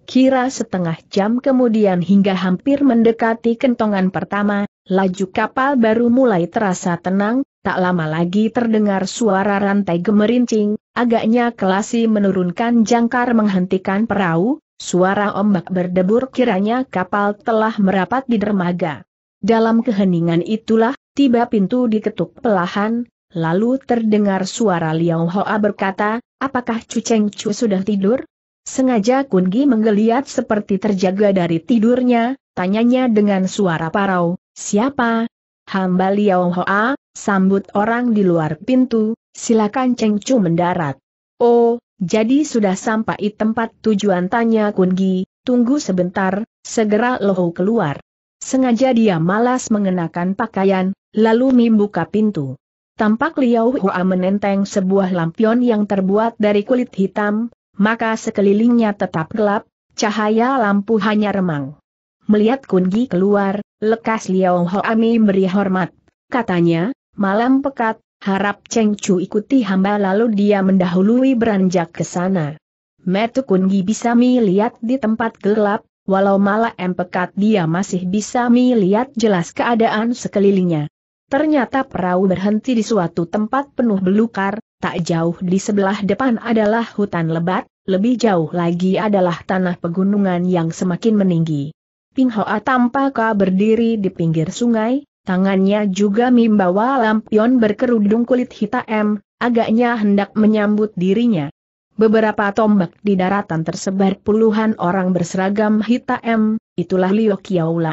Kira setengah jam kemudian hingga hampir mendekati kentongan pertama, laju kapal baru mulai terasa tenang, tak lama lagi terdengar suara rantai gemerincing, agaknya kelasi menurunkan jangkar menghentikan perahu, suara ombak berdebur kiranya kapal telah merapat di dermaga. Dalam keheningan itulah, tiba pintu diketuk pelahan, Lalu terdengar suara Liao Hoa berkata, apakah Chu Cheng Chu sudah tidur? Sengaja Kun Gi menggeliat seperti terjaga dari tidurnya, tanyanya dengan suara parau, siapa? Hamba Liao Hoa, sambut orang di luar pintu, silakan Cheng Chu mendarat. Oh, jadi sudah sampai tempat tujuan tanya Kun Gi, tunggu sebentar, segera loh keluar. Sengaja dia malas mengenakan pakaian, lalu membuka pintu. Tampak Liao Hua menenteng sebuah lampion yang terbuat dari kulit hitam, maka sekelilingnya tetap gelap, cahaya lampu hanya remang. Melihat Kungi keluar, lekas Liao Hua memberi hormat. Katanya, malam pekat, harap Cheng Chu ikuti hamba lalu dia mendahului beranjak ke sana. Metu Kungi bisa melihat di tempat gelap, walau malam pekat dia masih bisa melihat jelas keadaan sekelilingnya. Ternyata perahu berhenti di suatu tempat penuh belukar, tak jauh di sebelah depan adalah hutan lebat, lebih jauh lagi adalah tanah pegunungan yang semakin meninggi. Ping Hoa tampaknya berdiri di pinggir sungai, tangannya juga membawa lampion berkerudung kulit hitam, agaknya hendak menyambut dirinya. Beberapa tombak di daratan tersebar puluhan orang berseragam hitam, itulah Liu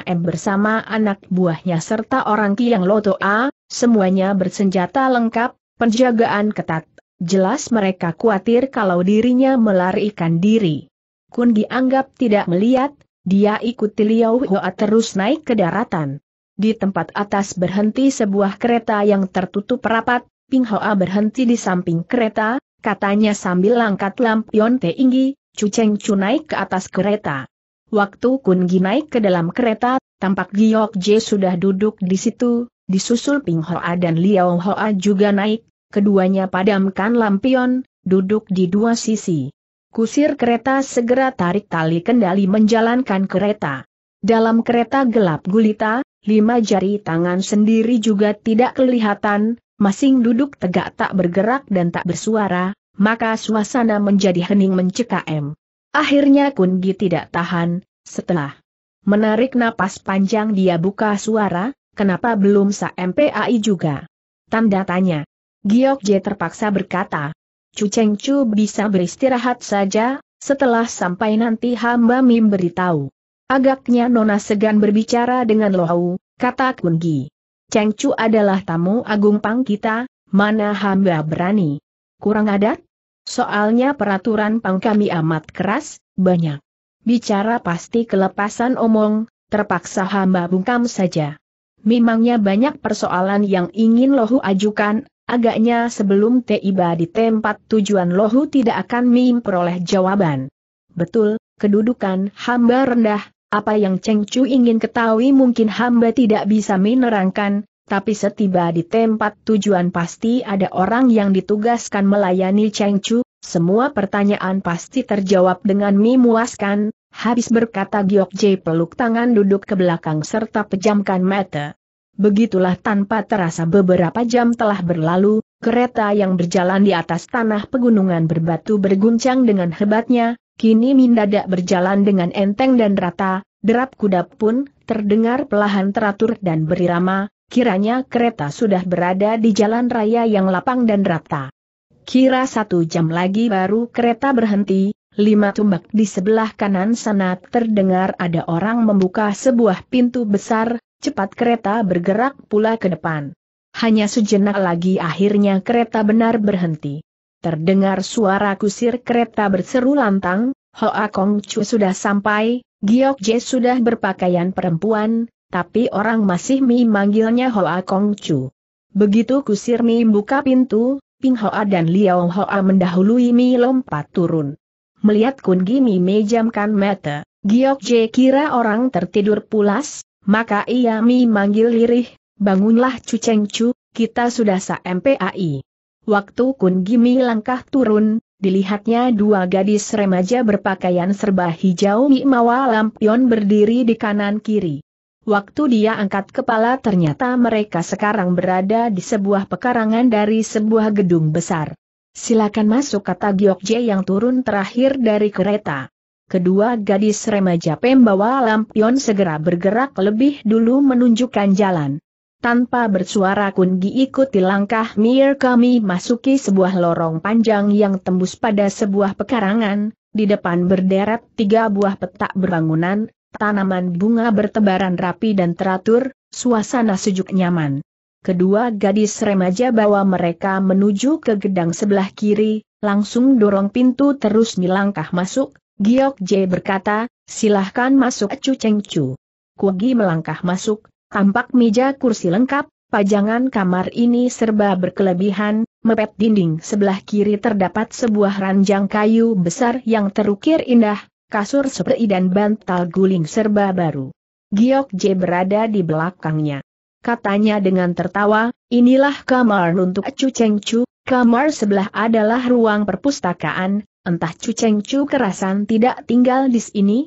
M bersama anak buahnya serta orang Tiang Loto A, semuanya bersenjata lengkap, penjagaan ketat. Jelas mereka khawatir kalau dirinya melarikan diri. Kun dianggap tidak melihat, dia ikuti Liu Hua terus naik ke daratan. Di tempat atas berhenti sebuah kereta yang tertutup rapat, Ping Hoa berhenti di samping kereta, katanya sambil langkat lampion tinggi, cu Cheng Chu naik ke atas kereta. Waktu Kun Gi naik ke dalam kereta, tampak Giok Je sudah duduk di situ, disusul Ping Hoa dan Liao Hoa juga naik, keduanya padamkan lampion, duduk di dua sisi. Kusir kereta segera tarik tali kendali menjalankan kereta. Dalam kereta gelap gulita, lima jari tangan sendiri juga tidak kelihatan, masing duduk tegak tak bergerak dan tak bersuara, maka suasana menjadi hening mencekam. Akhirnya Kungi tidak tahan, setelah menarik napas panjang dia buka suara, kenapa belum sa MPAI juga? Tanda tanya. Giok J terpaksa berkata, Chu Cheng Chu bisa beristirahat saja, setelah sampai nanti hamba Mim beritahu. Agaknya Nona segan berbicara dengan Lohau, kata Kungi. Cheng Chu adalah tamu agung pang kita, mana hamba berani? Kurang adat? Soalnya peraturan pang kami amat keras, banyak. Bicara pasti kelepasan omong, terpaksa hamba bungkam saja. Memangnya banyak persoalan yang ingin lohu ajukan, agaknya sebelum tiba di tempat tujuan lohu tidak akan memperoleh jawaban. Betul, kedudukan hamba rendah, apa yang cengcu ingin ketahui mungkin hamba tidak bisa menerangkan, tapi setiba di tempat tujuan pasti ada orang yang ditugaskan melayani Cheng Chu, semua pertanyaan pasti terjawab dengan memuaskan, habis berkata Giok J peluk tangan duduk ke belakang serta pejamkan mata. Begitulah tanpa terasa beberapa jam telah berlalu, kereta yang berjalan di atas tanah pegunungan berbatu berguncang dengan hebatnya, kini mindadak berjalan dengan enteng dan rata, derap kuda pun terdengar pelahan teratur dan berirama, kiranya kereta sudah berada di jalan raya yang lapang dan rata. Kira satu jam lagi baru kereta berhenti, lima tumbak di sebelah kanan sana terdengar ada orang membuka sebuah pintu besar, cepat kereta bergerak pula ke depan. Hanya sejenak lagi akhirnya kereta benar berhenti. Terdengar suara kusir kereta berseru lantang, Hoa Kong Chu sudah sampai, Giok Je sudah berpakaian perempuan, tapi orang masih Mi manggilnya Hoa Kong Chu. Begitu kusir Mi buka pintu, Ping Hoa dan Liao Hoa mendahului Mi lompat turun. Melihat Kun Gimi mejamkan mata, Giok Je kira orang tertidur pulas, maka ia Mi manggil lirih, bangunlah Chu Cheng Chu, kita sudah sa MPAI. Waktu Kun Gimi langkah turun, dilihatnya dua gadis remaja berpakaian serba hijau Mi Mawa Lampion berdiri di kanan kiri. Waktu dia angkat kepala ternyata mereka sekarang berada di sebuah pekarangan dari sebuah gedung besar. Silakan masuk kata Gyokje yang turun terakhir dari kereta. Kedua gadis remaja pembawa lampion segera bergerak lebih dulu menunjukkan jalan. Tanpa bersuara Kungi ikuti langkah Mir kami masuki sebuah lorong panjang yang tembus pada sebuah pekarangan, di depan berderet tiga buah petak berbangunan, tanaman bunga bertebaran rapi dan teratur, suasana sejuk nyaman. Kedua gadis remaja bawa mereka menuju ke gedang sebelah kiri, langsung dorong pintu terus melangkah masuk, Giok J berkata, silahkan masuk Cu Cheng Chu. Kugi melangkah masuk, tampak meja kursi lengkap, pajangan kamar ini serba berkelebihan, mepet dinding sebelah kiri terdapat sebuah ranjang kayu besar yang terukir indah, kasur seperti dan bantal guling serba baru. Giok J berada di belakangnya. Katanya dengan tertawa, inilah kamar untuk Chu Cheng Chu, kamar sebelah adalah ruang perpustakaan, entah Chu Cheng Chu kerasan tidak tinggal di sini?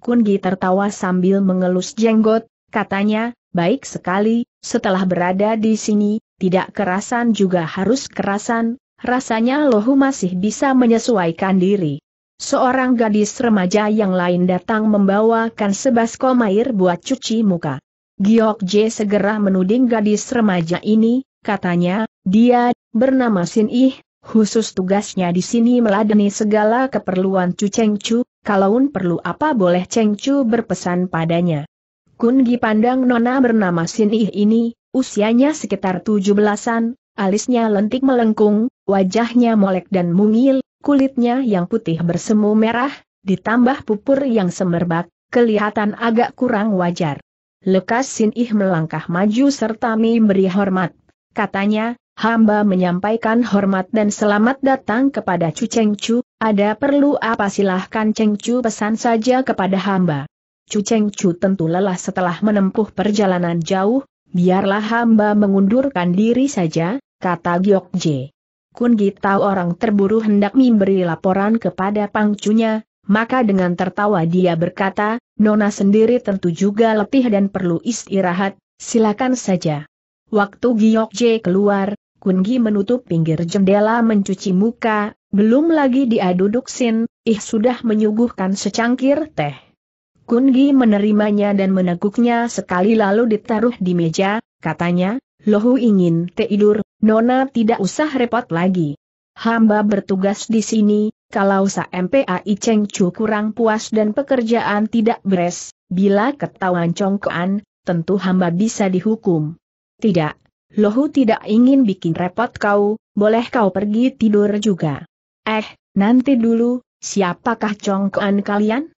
Kunji tertawa sambil mengelus jenggot, katanya, baik sekali, setelah berada di sini, tidak kerasan juga harus kerasan, rasanya Lohu masih bisa menyesuaikan diri. Seorang gadis remaja yang lain datang membawakan sebaskom air buat cuci muka. Giok J segera menuding gadis remaja ini, katanya, dia, bernama Sin Ih, khusus tugasnya di sini meladeni segala keperluan Cu Cheng Chu, kalaun perlu apa boleh Cheng Chu berpesan padanya. Kun Gi pandang nona bernama Sin Ih ini, usianya sekitar tujuh belasan, alisnya lentik melengkung, wajahnya molek dan mungil, kulitnya yang putih bersemu merah, ditambah pupur yang semerbak, kelihatan agak kurang wajar. Lekas Sin Ih melangkah maju serta memberi hormat. Katanya, hamba menyampaikan hormat dan selamat datang kepada Chu Cheng Chu, ada perlu apa silahkan Cheng Chu pesan saja kepada hamba. Chu Cheng Chu tentu lelah setelah menempuh perjalanan jauh, biarlah hamba mengundurkan diri saja, kata Giok Jie. Kun tahu orang terburu hendak memberi laporan kepada pangcunya, maka dengan tertawa dia berkata, Nona sendiri tentu juga letih dan perlu istirahat, silakan saja. Waktu Giok keluar, Kun Gi menutup pinggir jendela mencuci muka, belum lagi dia duduk sin, ih sudah menyuguhkan secangkir teh. Kun Gi menerimanya dan meneguknya sekali lalu ditaruh di meja, katanya, Lohu ingin tidur, Nona tidak usah repot lagi. Hamba bertugas di sini, kalau sa MPAI Cheng Chu kurang puas dan pekerjaan tidak beres, bila ketahuan congkoan, tentu hamba bisa dihukum. Tidak, Lohu tidak ingin bikin repot kau, boleh kau pergi tidur juga. Eh, nanti dulu, siapakah congkoan kalian?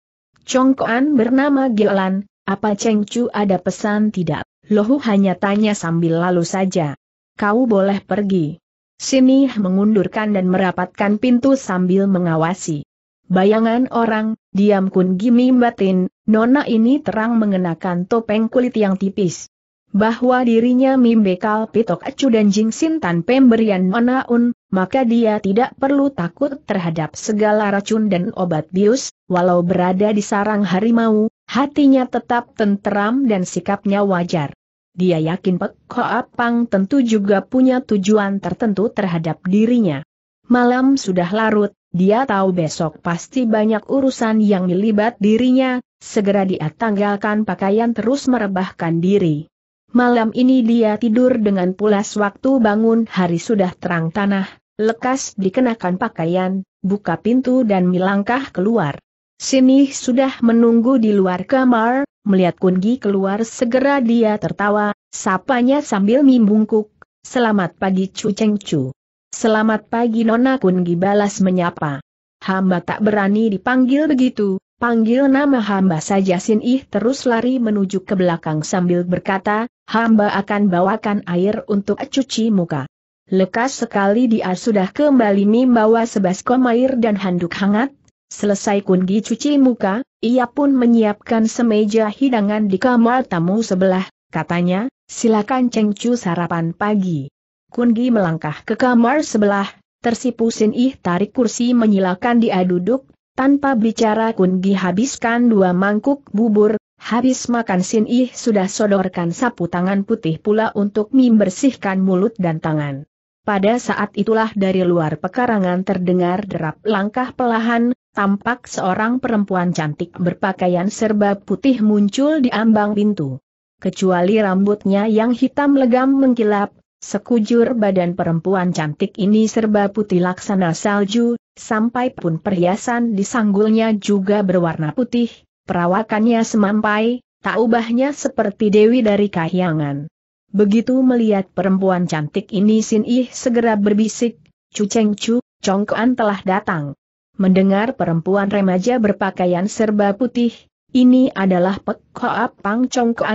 Congkoan bernama Gilan, apa Cheng Chu ada pesan tidak? Lohu hanya tanya sambil lalu saja kau boleh pergi. Sini mengundurkan dan merapatkan pintu sambil mengawasi. Bayangan orang, diam Kun Gimi batin, nona ini terang mengenakan topeng kulit yang tipis. Bahwa dirinya mimbekal pitok acu dan jingsin tan pemberian nona un, maka dia tidak perlu takut terhadap segala racun dan obat bius, walau berada di sarang harimau, hatinya tetap tenteram dan sikapnya wajar dia yakin Pek Koa Pang tentu juga punya tujuan tertentu terhadap dirinya. Malam sudah larut, dia tahu besok pasti banyak urusan yang melibat dirinya, segera dia tanggalkan pakaian terus merebahkan diri. Malam ini dia tidur dengan pulas waktu bangun hari sudah terang tanah, lekas dikenakan pakaian, buka pintu dan melangkah keluar. Sini sudah menunggu di luar kamar, melihat Kungi keluar segera dia tertawa, sapanya sambil mimbungkuk, Selamat pagi Chu Cheng Chu. Selamat pagi Nona Kungi balas menyapa. Hamba tak berani dipanggil begitu, panggil nama hamba saja Sin Ih terus lari menuju ke belakang sambil berkata, hamba akan bawakan air untuk cuci muka. Lekas sekali dia sudah kembali membawa sebaskom air dan handuk hangat, Selesai Kungi cuci muka, ia pun menyiapkan semeja hidangan di kamar tamu sebelah, katanya, silakan cengcu sarapan pagi. Kungi melangkah ke kamar sebelah, tersipu Sin Ih tarik kursi menyilakan dia duduk, tanpa bicara Kungi habiskan dua mangkuk bubur, habis makan Sin Ih sudah sodorkan sapu tangan putih pula untuk membersihkan mulut dan tangan. Pada saat itulah dari luar pekarangan terdengar derap langkah pelahan, tampak seorang perempuan cantik berpakaian serba putih muncul di ambang pintu. Kecuali rambutnya yang hitam legam mengkilap, sekujur badan perempuan cantik ini serba putih laksana salju, sampai pun perhiasan di sanggulnya juga berwarna putih, perawakannya semampai, tak ubahnya seperti Dewi dari Kahyangan. Begitu melihat perempuan cantik ini Sin Ih segera berbisik, Cu Cheng Chu, Congkoan telah datang. Mendengar perempuan remaja berpakaian serba putih, ini adalah Pek Koap Pang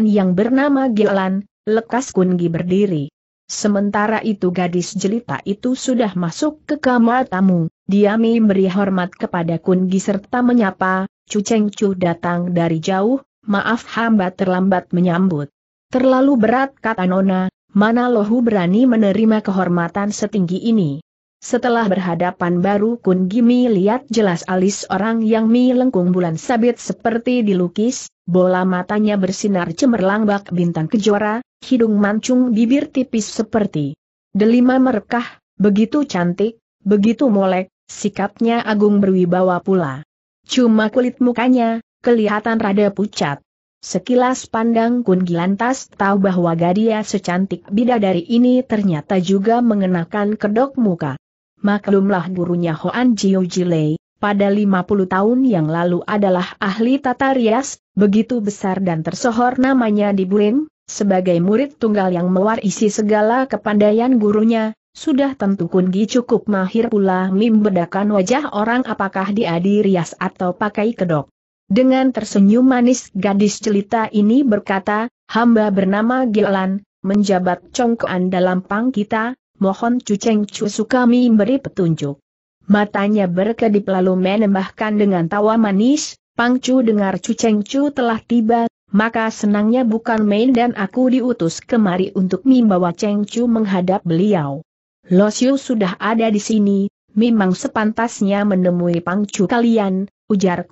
yang bernama Gilan, lekas Kungi berdiri. Sementara itu gadis jelita itu sudah masuk ke kamar tamu, dia memberi hormat kepada Kungi serta menyapa, Chu Cheng Chu datang dari jauh, maaf hamba terlambat menyambut. Terlalu berat kata Nona, mana lohu berani menerima kehormatan setinggi ini. Setelah berhadapan baru Kun Gimi lihat jelas alis orang yang mi lengkung bulan sabit seperti dilukis, bola matanya bersinar cemerlang bak bintang kejora, hidung mancung bibir tipis seperti delima merekah, begitu cantik, begitu molek, sikapnya agung berwibawa pula. Cuma kulit mukanya, kelihatan rada pucat. Sekilas pandang Kun Gilantas tahu bahwa gadia secantik bidadari ini ternyata juga mengenakan kedok muka maklumlah gurunya Hoan Jiu Jilei, pada 50 tahun yang lalu adalah ahli tata rias, begitu besar dan tersohor namanya di Buin, sebagai murid tunggal yang mewarisi segala kepandaian gurunya, sudah tentu Kungi cukup mahir pula membedakan wajah orang apakah dia rias atau pakai kedok. Dengan tersenyum manis gadis jelita ini berkata, hamba bernama Gilan, menjabat congkoan dalam pang kita, mohon cuceng cusu kami beri petunjuk. Matanya berkedip lalu menembahkan dengan tawa manis, Pang Cu dengar cuceng cu telah tiba, maka senangnya bukan main dan aku diutus kemari untuk membawa Cheng Cu menghadap beliau. Losiu sudah ada di sini, memang sepantasnya menemui Pang Cu kalian, ujar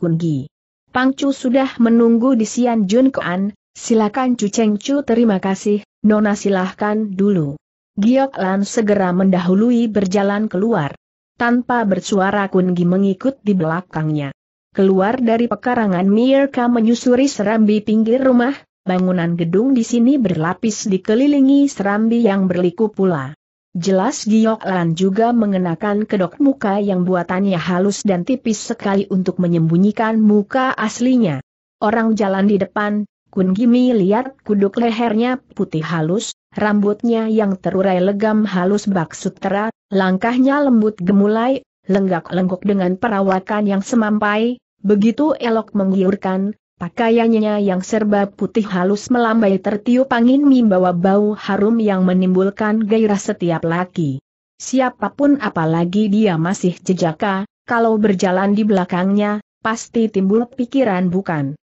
Pang Cu sudah menunggu di Sian Jun Koan, silakan Cuceng Cheng Chu terima kasih, Nona silahkan dulu. Giok Lan segera mendahului berjalan keluar. Tanpa bersuara Kungi mengikut di belakangnya. Keluar dari pekarangan Mirka menyusuri serambi pinggir rumah, bangunan gedung di sini berlapis dikelilingi serambi yang berliku pula. Jelas Giok Lan juga mengenakan kedok muka yang buatannya halus dan tipis sekali untuk menyembunyikan muka aslinya. Orang jalan di depan, Kun Gimi lihat kuduk lehernya putih halus, rambutnya yang terurai legam halus bak sutera, langkahnya lembut gemulai, lenggak-lenggok dengan perawakan yang semampai, begitu elok menggiurkan, pakaiannya yang serba putih halus melambai tertiup angin membawa bau harum yang menimbulkan gairah setiap laki. Siapapun apalagi dia masih jejaka, kalau berjalan di belakangnya, pasti timbul pikiran bukan.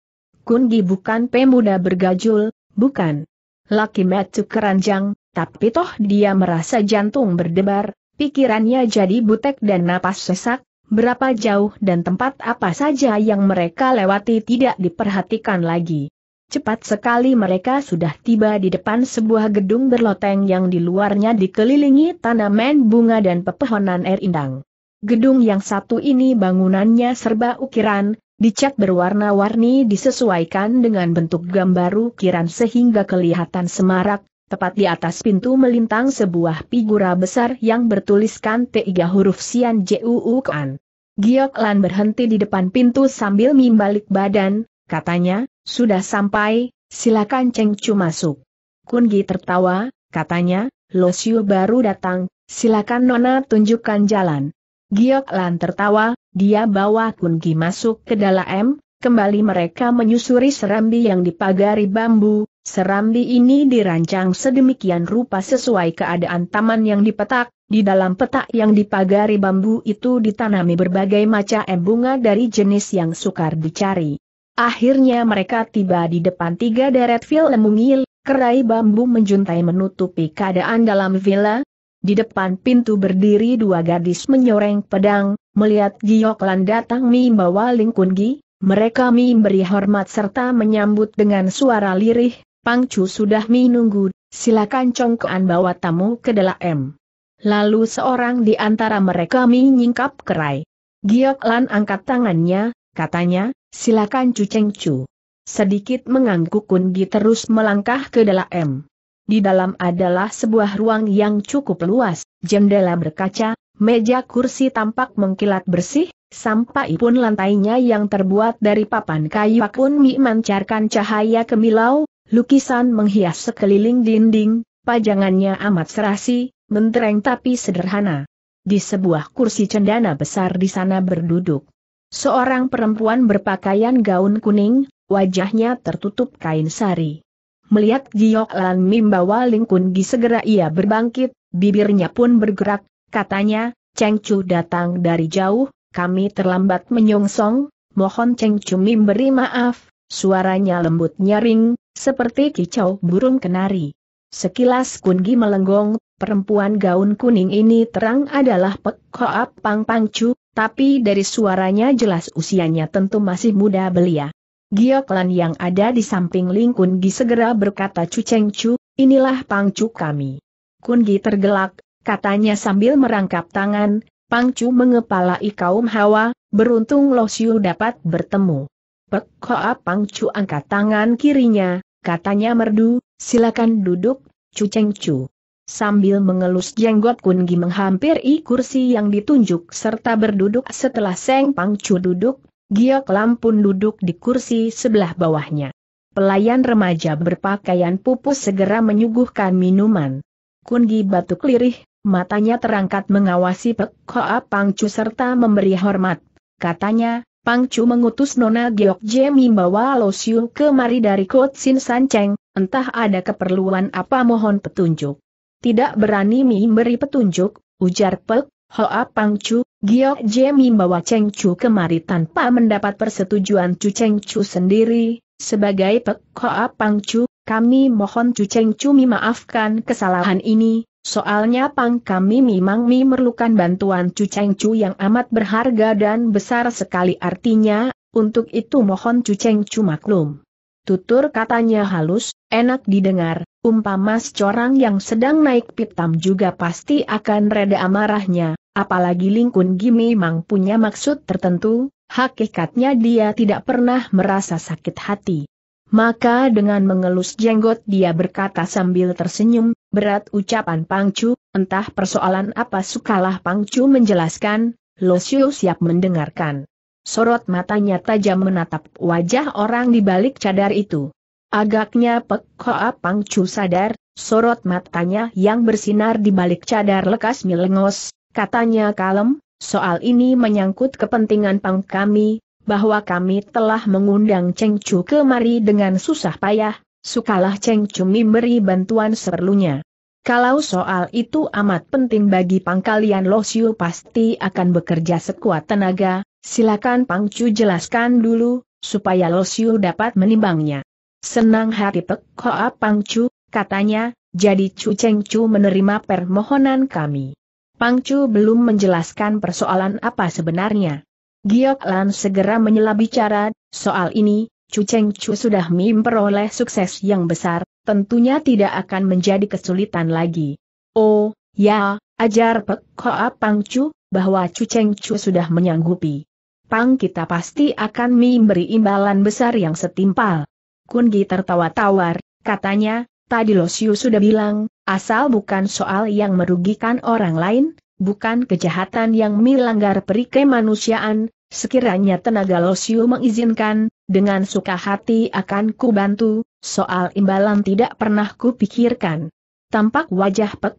Kundi bukan pemuda bergajul, bukan. Laki Metu keranjang, tapi toh dia merasa jantung berdebar, pikirannya jadi butek dan napas sesak, berapa jauh dan tempat apa saja yang mereka lewati tidak diperhatikan lagi. Cepat sekali mereka sudah tiba di depan sebuah gedung berloteng yang di luarnya dikelilingi tanaman bunga dan pepohonan air indang. Gedung yang satu ini bangunannya serba ukiran, Dicat berwarna-warni disesuaikan dengan bentuk gambar ukiran sehingga kelihatan semarak, tepat di atas pintu melintang sebuah figura besar yang bertuliskan tiga huruf Sian Juu Kan. Giok Lan berhenti di depan pintu sambil membalik badan, katanya, sudah sampai, silakan Cheng Chu masuk. Kun Gi tertawa, katanya, Lo Xiu baru datang, silakan Nona tunjukkan jalan. Giok Lan tertawa, dia bawa kunci masuk ke dalam, kembali mereka menyusuri serambi yang dipagari bambu, serambi ini dirancang sedemikian rupa sesuai keadaan taman yang dipetak, di dalam petak yang dipagari bambu itu ditanami berbagai macam bunga dari jenis yang sukar dicari. Akhirnya mereka tiba di depan tiga deret villa mungil, kerai bambu menjuntai menutupi keadaan dalam villa, di depan pintu berdiri dua gadis menyoreng pedang, melihat Gioklan datang membawa Lingkun Gi, mereka memberi hormat serta menyambut dengan suara lirih, Pangcu sudah menunggu, silakan congkoan bawa tamu ke dalam. Lalu seorang di antara mereka menyingkap kerai. Gioklan angkat tangannya, katanya, silakan Cu Sedikit mengangguk Kungi terus melangkah ke dalam. Di dalam adalah sebuah ruang yang cukup luas, jendela berkaca, meja kursi tampak mengkilat bersih, sampai pun lantainya yang terbuat dari papan kayu pun memancarkan cahaya kemilau, lukisan menghias sekeliling dinding, pajangannya amat serasi, mentereng tapi sederhana. Di sebuah kursi cendana besar di sana berduduk. Seorang perempuan berpakaian gaun kuning, wajahnya tertutup kain sari. Melihat Giok Lan membawa Ling Kun Gi segera ia berbangkit, bibirnya pun bergerak, katanya, Cheng Chu datang dari jauh, kami terlambat menyongsong, mohon Cheng Chu beri maaf, suaranya lembut nyaring, seperti kicau burung kenari. Sekilas Gi melenggong, perempuan gaun kuning ini terang adalah Pek Koap Pang Pang Chu, tapi dari suaranya jelas usianya tentu masih muda belia. Gioklan yang ada di samping Ling Kun Gi segera berkata Chu Cheng Chu, inilah pangcu kami. Kun Gi tergelak, katanya sambil merangkap tangan, pangcu mengepalai kaum hawa, beruntung Lo Xiu dapat bertemu. Pek Hoa pangcu angkat tangan kirinya, katanya merdu, silakan duduk, Chu Cheng Chu. Sambil mengelus jenggot Kun Gi menghampiri kursi yang ditunjuk serta berduduk setelah Seng Pangcu duduk, Giok Lam pun duduk di kursi sebelah bawahnya. Pelayan remaja berpakaian pupus segera menyuguhkan minuman. Kungi batuk lirih, matanya terangkat mengawasi Pek Hoa Pangcu serta memberi hormat. Katanya, Pangcu mengutus Nona Giok Jemi bawa Lo kemari dari Kotsin Sanceng, entah ada keperluan apa mohon petunjuk. Tidak berani memberi petunjuk, ujar Pek Hoa Pangcu, Giok Je bawa Cheng Chu kemari tanpa mendapat persetujuan Chu Cheng Chu sendiri, sebagai Pek Hoa Pangcu, kami mohon Chu Cheng Chu memaafkan kesalahan ini, soalnya Pang kami memang memerlukan bantuan Chu Cheng Chu yang amat berharga dan besar sekali artinya, untuk itu mohon Chu Cheng Chu maklum. Tutur katanya halus, enak didengar, umpama seorang yang sedang naik pitam juga pasti akan reda amarahnya, apalagi Lingkun Gi memang punya maksud tertentu, hakikatnya dia tidak pernah merasa sakit hati. Maka dengan mengelus jenggot dia berkata sambil tersenyum, berat ucapan Pangcu, entah persoalan apa sukalah Pangcu menjelaskan, Losio siap mendengarkan. Sorot matanya tajam menatap wajah orang di balik cadar itu. Agaknya Pek Koa Pangcu sadar, sorot matanya yang bersinar di balik cadar lekas milengos, Katanya kalem, soal ini menyangkut kepentingan pang kami, bahwa kami telah mengundang Cheng Chu kemari dengan susah payah, sukalah Cheng Chu memberi bantuan seperlunya. Kalau soal itu amat penting bagi pang kalian Losiu pasti akan bekerja sekuat tenaga, silakan Pang Chu jelaskan dulu, supaya Losiu dapat menimbangnya. Senang hati Pek Hoa Pang Chu, katanya, jadi Chu Cheng Chu menerima permohonan kami. Pangcu belum menjelaskan persoalan apa sebenarnya. Giok Lan segera menyela bicara, soal ini, Chu Cheng Chu sudah memperoleh sukses yang besar, tentunya tidak akan menjadi kesulitan lagi. Oh, ya, ajar Pek Koa Chu bahwa Chu Cheng Chu sudah menyanggupi. Pang kita pasti akan memberi imbalan besar yang setimpal. Kun Gi tertawa tawar, katanya, tadi Losiu sudah bilang, Asal bukan soal yang merugikan orang lain, bukan kejahatan yang melanggar peri kemanusiaan, sekiranya tenaga Losiu mengizinkan, dengan suka hati akan kubantu. soal imbalan tidak pernah kupikirkan. Tampak wajah Pek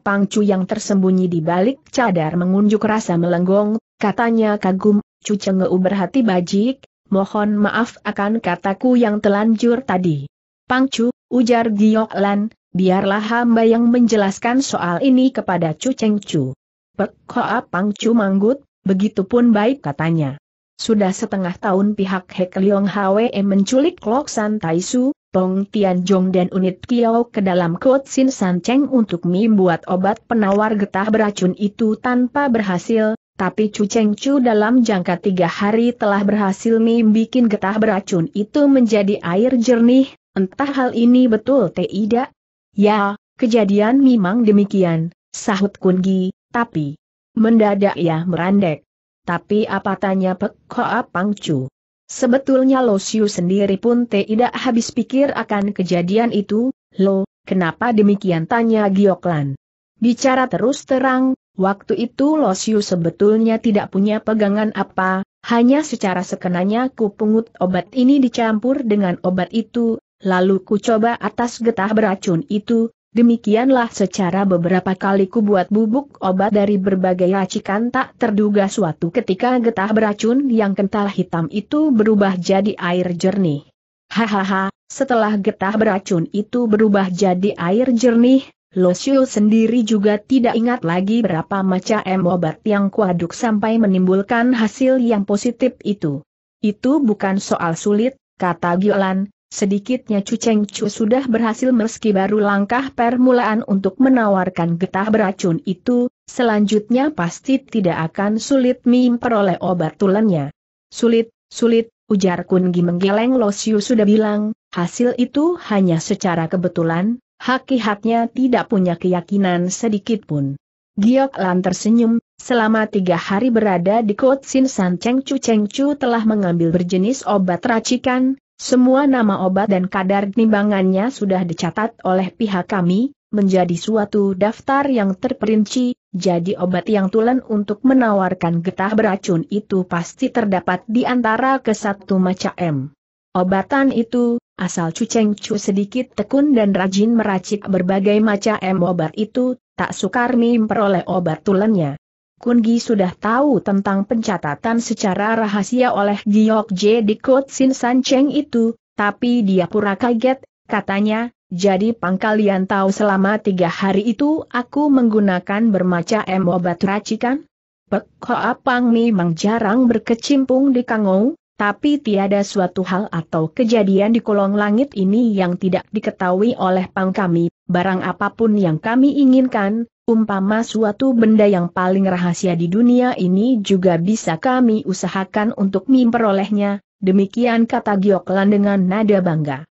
Pangcu yang tersembunyi di balik cadar mengunjuk rasa melenggong, katanya kagum, Cu Cengeu berhati bajik, mohon maaf akan kataku yang telanjur tadi. Pangcu, ujar Giok Lan, Biarlah hamba yang menjelaskan soal ini kepada Chu Cheng Chu. Pek Hoa Pang Chu manggut, begitupun baik katanya. Sudah setengah tahun pihak Hek Leong Hwe menculik Lok San Tai Su, Tong Jong dan unit Kiao ke dalam kuot Sin San Cheng untuk membuat obat penawar getah beracun itu tanpa berhasil, tapi Chu Cheng Chu dalam jangka tiga hari telah berhasil membuat getah beracun itu menjadi air jernih, entah hal ini betul tidak, Ya, kejadian memang demikian, sahut Kungi, tapi... Mendadak ya merandek. Tapi apa tanya Pek Koa Pangcu? Sebetulnya Lo Siu sendiri pun tidak habis pikir akan kejadian itu, Lo, kenapa demikian tanya Gioklan. Bicara terus terang, waktu itu Lo Siu sebetulnya tidak punya pegangan apa, hanya secara sekenanya ku pungut obat ini dicampur dengan obat itu, lalu ku coba atas getah beracun itu, demikianlah secara beberapa kali ku buat bubuk obat dari berbagai racikan tak terduga suatu ketika getah beracun yang kental hitam itu berubah jadi air jernih. Hahaha, setelah getah beracun itu berubah jadi air jernih, Losio sendiri juga tidak ingat lagi berapa macam obat yang kuaduk sampai menimbulkan hasil yang positif itu. Itu bukan soal sulit, kata Giolan, Sedikitnya Chu Cheng Chu sudah berhasil meski baru langkah permulaan untuk menawarkan getah beracun itu, selanjutnya pasti tidak akan sulit memperoleh obat tulennya. Sulit, sulit, ujar Kun Gi menggeleng Losiu sudah bilang, hasil itu hanya secara kebetulan, hakikatnya tidak punya keyakinan sedikit pun. Giok Lan tersenyum, selama tiga hari berada di Kot Sin San Cheng Chu Cheng Chu telah mengambil berjenis obat racikan, semua nama obat dan kadar timbangannya sudah dicatat oleh pihak kami, menjadi suatu daftar yang terperinci, jadi obat yang tulen untuk menawarkan getah beracun itu pasti terdapat di antara ke macam. Obatan itu, asal Cuceng Cu sedikit tekun dan rajin meracik berbagai macam obat itu, tak sukar memperoleh obat tulennya. Kungi sudah tahu tentang pencatatan secara rahasia oleh Giok J di Kut Sin San Cheng itu, tapi dia pura kaget, katanya, jadi pangkalian tahu selama tiga hari itu aku menggunakan bermacam obat racikan? Pek Hoa Pang memang jarang berkecimpung di Kangou, tapi tiada suatu hal atau kejadian di kolong langit ini yang tidak diketahui oleh Pang kami barang apapun yang kami inginkan, umpama suatu benda yang paling rahasia di dunia ini juga bisa kami usahakan untuk memperolehnya, demikian kata Gioklan dengan nada bangga.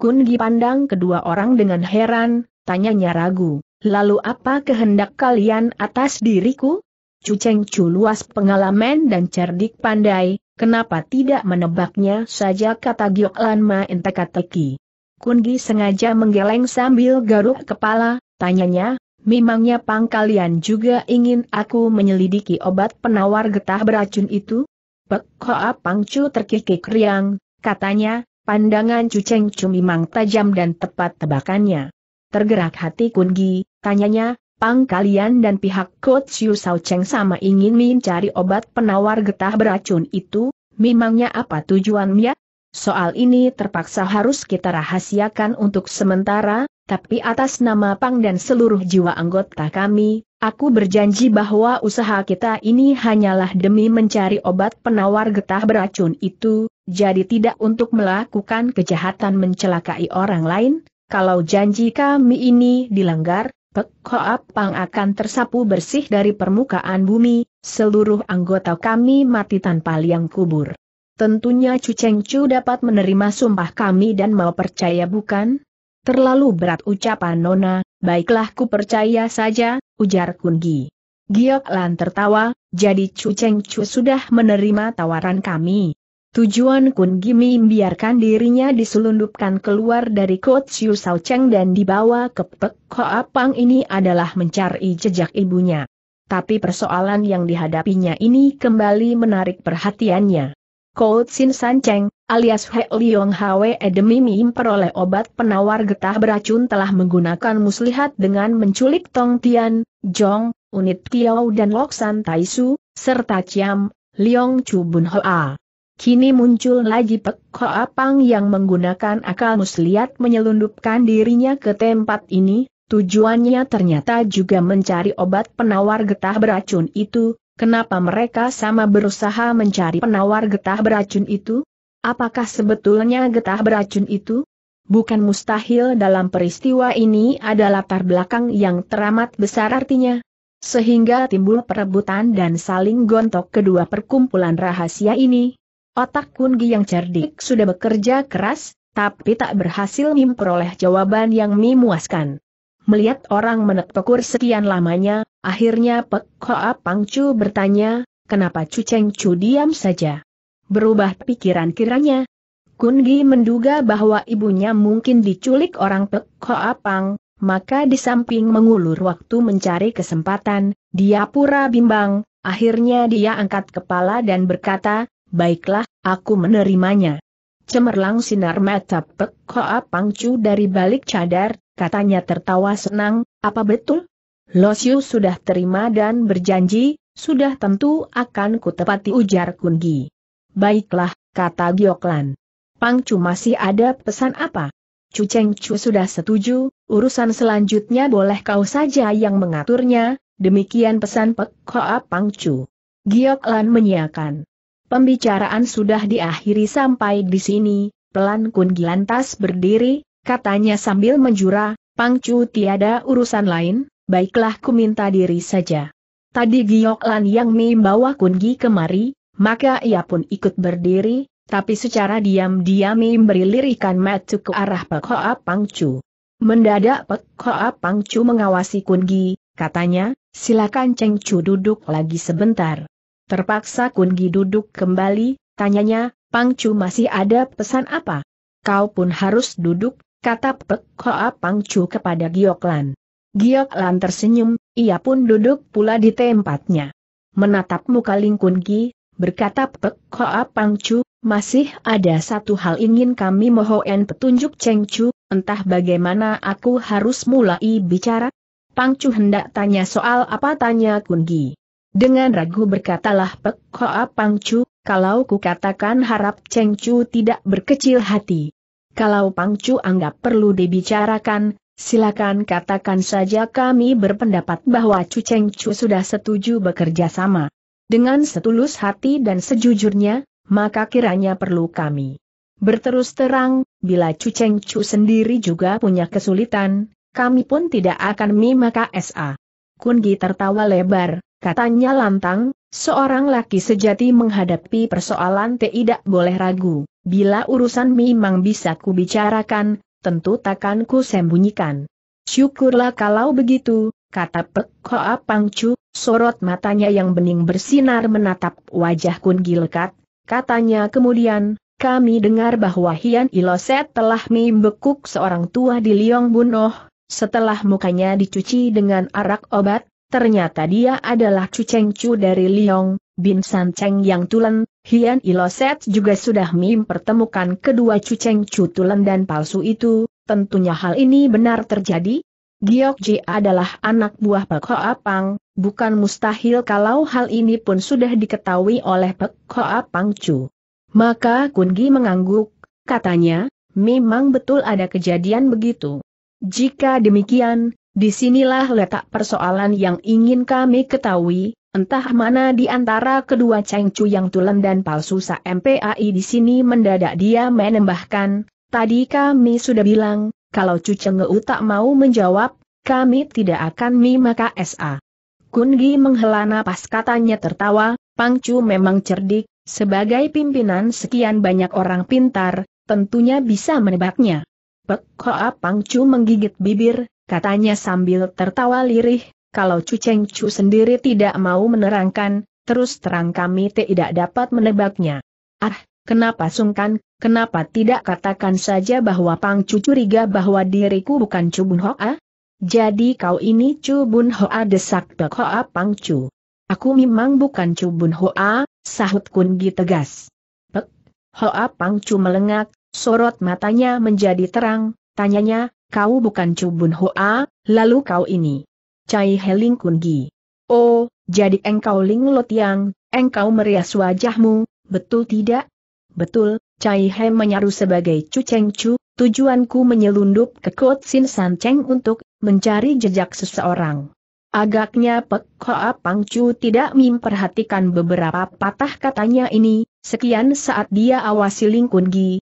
Kun Gi pandang kedua orang dengan heran, tanyanya ragu, lalu apa kehendak kalian atas diriku? Cuceng Chu luas pengalaman dan cerdik pandai, kenapa tidak menebaknya saja kata Gioklan main teka-teki. Kungi sengaja menggeleng sambil garuk kepala, tanyanya, memangnya pang kalian juga ingin aku menyelidiki obat penawar getah beracun itu? Pek pang Pangcu terkikik riang, katanya, pandangan Cuceng memang tajam dan tepat tebakannya. Tergerak hati Kungi, tanyanya, Pang kalian dan pihak Coach Yu Sao Cheng sama ingin mencari obat penawar getah beracun itu, memangnya apa tujuannya? Soal ini terpaksa harus kita rahasiakan untuk sementara, tapi atas nama Pang dan seluruh jiwa anggota kami, aku berjanji bahwa usaha kita ini hanyalah demi mencari obat penawar getah beracun itu, jadi tidak untuk melakukan kejahatan mencelakai orang lain, kalau janji kami ini dilanggar, Pekhoap Pang akan tersapu bersih dari permukaan bumi, seluruh anggota kami mati tanpa liang kubur. Tentunya Chu Cheng Chu dapat menerima sumpah kami dan mau percaya bukan? Terlalu berat ucapan Nona, baiklah ku percaya saja, ujar Kun Gi. Giok Lan tertawa, jadi Chu Cheng Chu sudah menerima tawaran kami. Tujuan Kun Gi membiarkan dirinya diselundupkan keluar dari Kot Siu Sao Cheng dan dibawa ke Pek Hoa Pang ini adalah mencari jejak ibunya. Tapi persoalan yang dihadapinya ini kembali menarik perhatiannya. Kou Tsin San Cheng, alias He Liong Hwe demi memperoleh obat penawar getah beracun telah menggunakan muslihat dengan menculik Tong Tian, Jong, Unit Tiao dan Lok Loksan Taisu, serta Chiam, Leong Chu Bun Hoa. Kini muncul lagi Pek Hoa Pang yang menggunakan akal muslihat menyelundupkan dirinya ke tempat ini, tujuannya ternyata juga mencari obat penawar getah beracun itu, Kenapa mereka sama berusaha mencari penawar getah beracun itu? Apakah sebetulnya getah beracun itu? Bukan mustahil dalam peristiwa ini ada latar belakang yang teramat besar artinya. Sehingga timbul perebutan dan saling gontok kedua perkumpulan rahasia ini. Otak Kungi yang cerdik sudah bekerja keras, tapi tak berhasil memperoleh jawaban yang memuaskan. Melihat orang menepukur sekian lamanya, Akhirnya Pek Hoa Pangcu bertanya, kenapa Chu Cheng Chu diam saja? Berubah pikiran kiranya. Kun Gi menduga bahwa ibunya mungkin diculik orang Pek Hoa Pang, maka di samping mengulur waktu mencari kesempatan, dia pura bimbang, akhirnya dia angkat kepala dan berkata, baiklah, aku menerimanya. Cemerlang sinar mata Pek Hoa Pangcu dari balik cadar, katanya tertawa senang, apa betul? Losiu sudah terima dan berjanji, sudah tentu akan kutepati ujar Kungi. Baiklah, kata Gioklan. Pangcu masih ada pesan apa? Cucengcu Cheng sudah setuju, urusan selanjutnya boleh kau saja yang mengaturnya, demikian pesan Pek Hoa Pangcu. Gioklan menyiakan. Pembicaraan sudah diakhiri sampai di sini, pelan Kungi lantas berdiri, katanya sambil menjura, Pangcu tiada urusan lain, baiklah ku minta diri saja. Tadi Giok Lan yang membawa Kungi kemari, maka ia pun ikut berdiri, tapi secara diam-diam memberi lirikan matu ke arah Pek Hoa Pangcu. Mendadak Pek Hoa Pangcu mengawasi Kunggi, katanya, silakan Cheng Chu duduk lagi sebentar. Terpaksa Kunggi duduk kembali, tanyanya, Pangcu masih ada pesan apa? Kau pun harus duduk, kata Pek Hoa Pangcu kepada Gioklan. Giok Lan tersenyum, ia pun duduk pula di tempatnya. Menatap muka Ling Kun berkata Pek Hoa Pang Chu, masih ada satu hal ingin kami mohon petunjuk Cheng Chu, entah bagaimana aku harus mulai bicara? Pang Chu hendak tanya soal apa tanya Kun Gi. Dengan ragu berkatalah Pek Hoa Pang Chu, kalau kukatakan harap Cheng Chu tidak berkecil hati. Kalau Pang Chu anggap perlu dibicarakan, silakan katakan saja kami berpendapat bahwa Chu Cheng Chu sudah setuju bekerja sama. Dengan setulus hati dan sejujurnya, maka kiranya perlu kami. Berterus terang, bila Chu Cheng Chu sendiri juga punya kesulitan, kami pun tidak akan memaka SA. Kungi tertawa lebar, katanya lantang, seorang laki sejati menghadapi persoalan tidak boleh ragu, bila urusan memang bisa kubicarakan, tentu takkan ku sembunyikan. Syukurlah kalau begitu, kata Pek Hoa Pangcu, sorot matanya yang bening bersinar menatap wajah Kun Gilkat, katanya kemudian, kami dengar bahwa Hian Iloset telah membekuk seorang tua di Liong Bunoh, setelah mukanya dicuci dengan arak obat, ternyata dia adalah Chu Cheng Chu dari Liong, Bin San Cheng yang tulen, Hian Iloset juga sudah mempertemukan kedua cuceng cutulan dan palsu itu, tentunya hal ini benar terjadi. Giok Ji adalah anak buah Pek Ho Apang, bukan mustahil kalau hal ini pun sudah diketahui oleh Pek Ho Apang Chu. Maka Kun Gi mengangguk, katanya, memang betul ada kejadian begitu. Jika demikian, disinilah letak persoalan yang ingin kami ketahui, Entah mana di antara kedua cengcu yang tulen dan palsu sa MPAI di sini mendadak dia menembahkan, tadi kami sudah bilang, kalau Cu Chengeu tak mau menjawab, kami tidak akan mi maka SA. Kungi menghela napas katanya tertawa, Pangcu memang cerdik, sebagai pimpinan sekian banyak orang pintar, tentunya bisa menebaknya. Pek Hoa Pangcu menggigit bibir, katanya sambil tertawa lirih, kalau Chu Cheng Chu sendiri tidak mau menerangkan, terus terang kami tidak dapat menebaknya. Ah, kenapa sungkan, kenapa tidak katakan saja bahwa Pang Chu curiga bahwa diriku bukan Chu Bun Hoa? Jadi kau ini Chu Bun Hoa desak Pek Hoa Pang Chu. Aku memang bukan Chu Bun Hoa, sahut Kun Gi tegas. Pek, Hoa Pang Chu melengak, sorot matanya menjadi terang, tanyanya, kau bukan Chu Bun Hoa, lalu kau ini. Cai Heling Kungi. Oh, jadi engkau Ling Lotiang, engkau merias wajahmu, betul tidak? Betul, Cai He menyaru sebagai Chu Cheng Chu, tujuanku menyelundup ke Kot Sin San Cheng untuk mencari jejak seseorang. Agaknya Pek Hoa Pang Chu tidak memperhatikan beberapa patah katanya ini, sekian saat dia awasi Ling Kun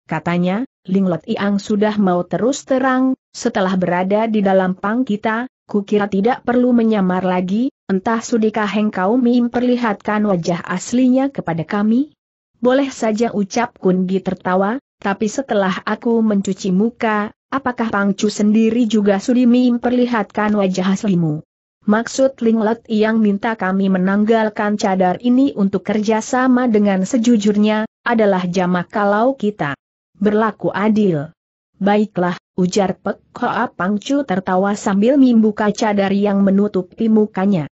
katanya, Ling Lot Iang sudah mau terus terang, setelah berada di dalam pang kita, kukira tidak perlu menyamar lagi, entah sudikah engkau memperlihatkan wajah aslinya kepada kami? Boleh saja ucap Kungi tertawa, tapi setelah aku mencuci muka, apakah Pangcu sendiri juga sudi memperlihatkan wajah aslimu? Maksud Linglet yang minta kami menanggalkan cadar ini untuk kerjasama dengan sejujurnya, adalah jamak kalau kita berlaku adil. Baiklah, ujar Pek Hoa Pangcu tertawa sambil membuka cadar yang menutupi mukanya.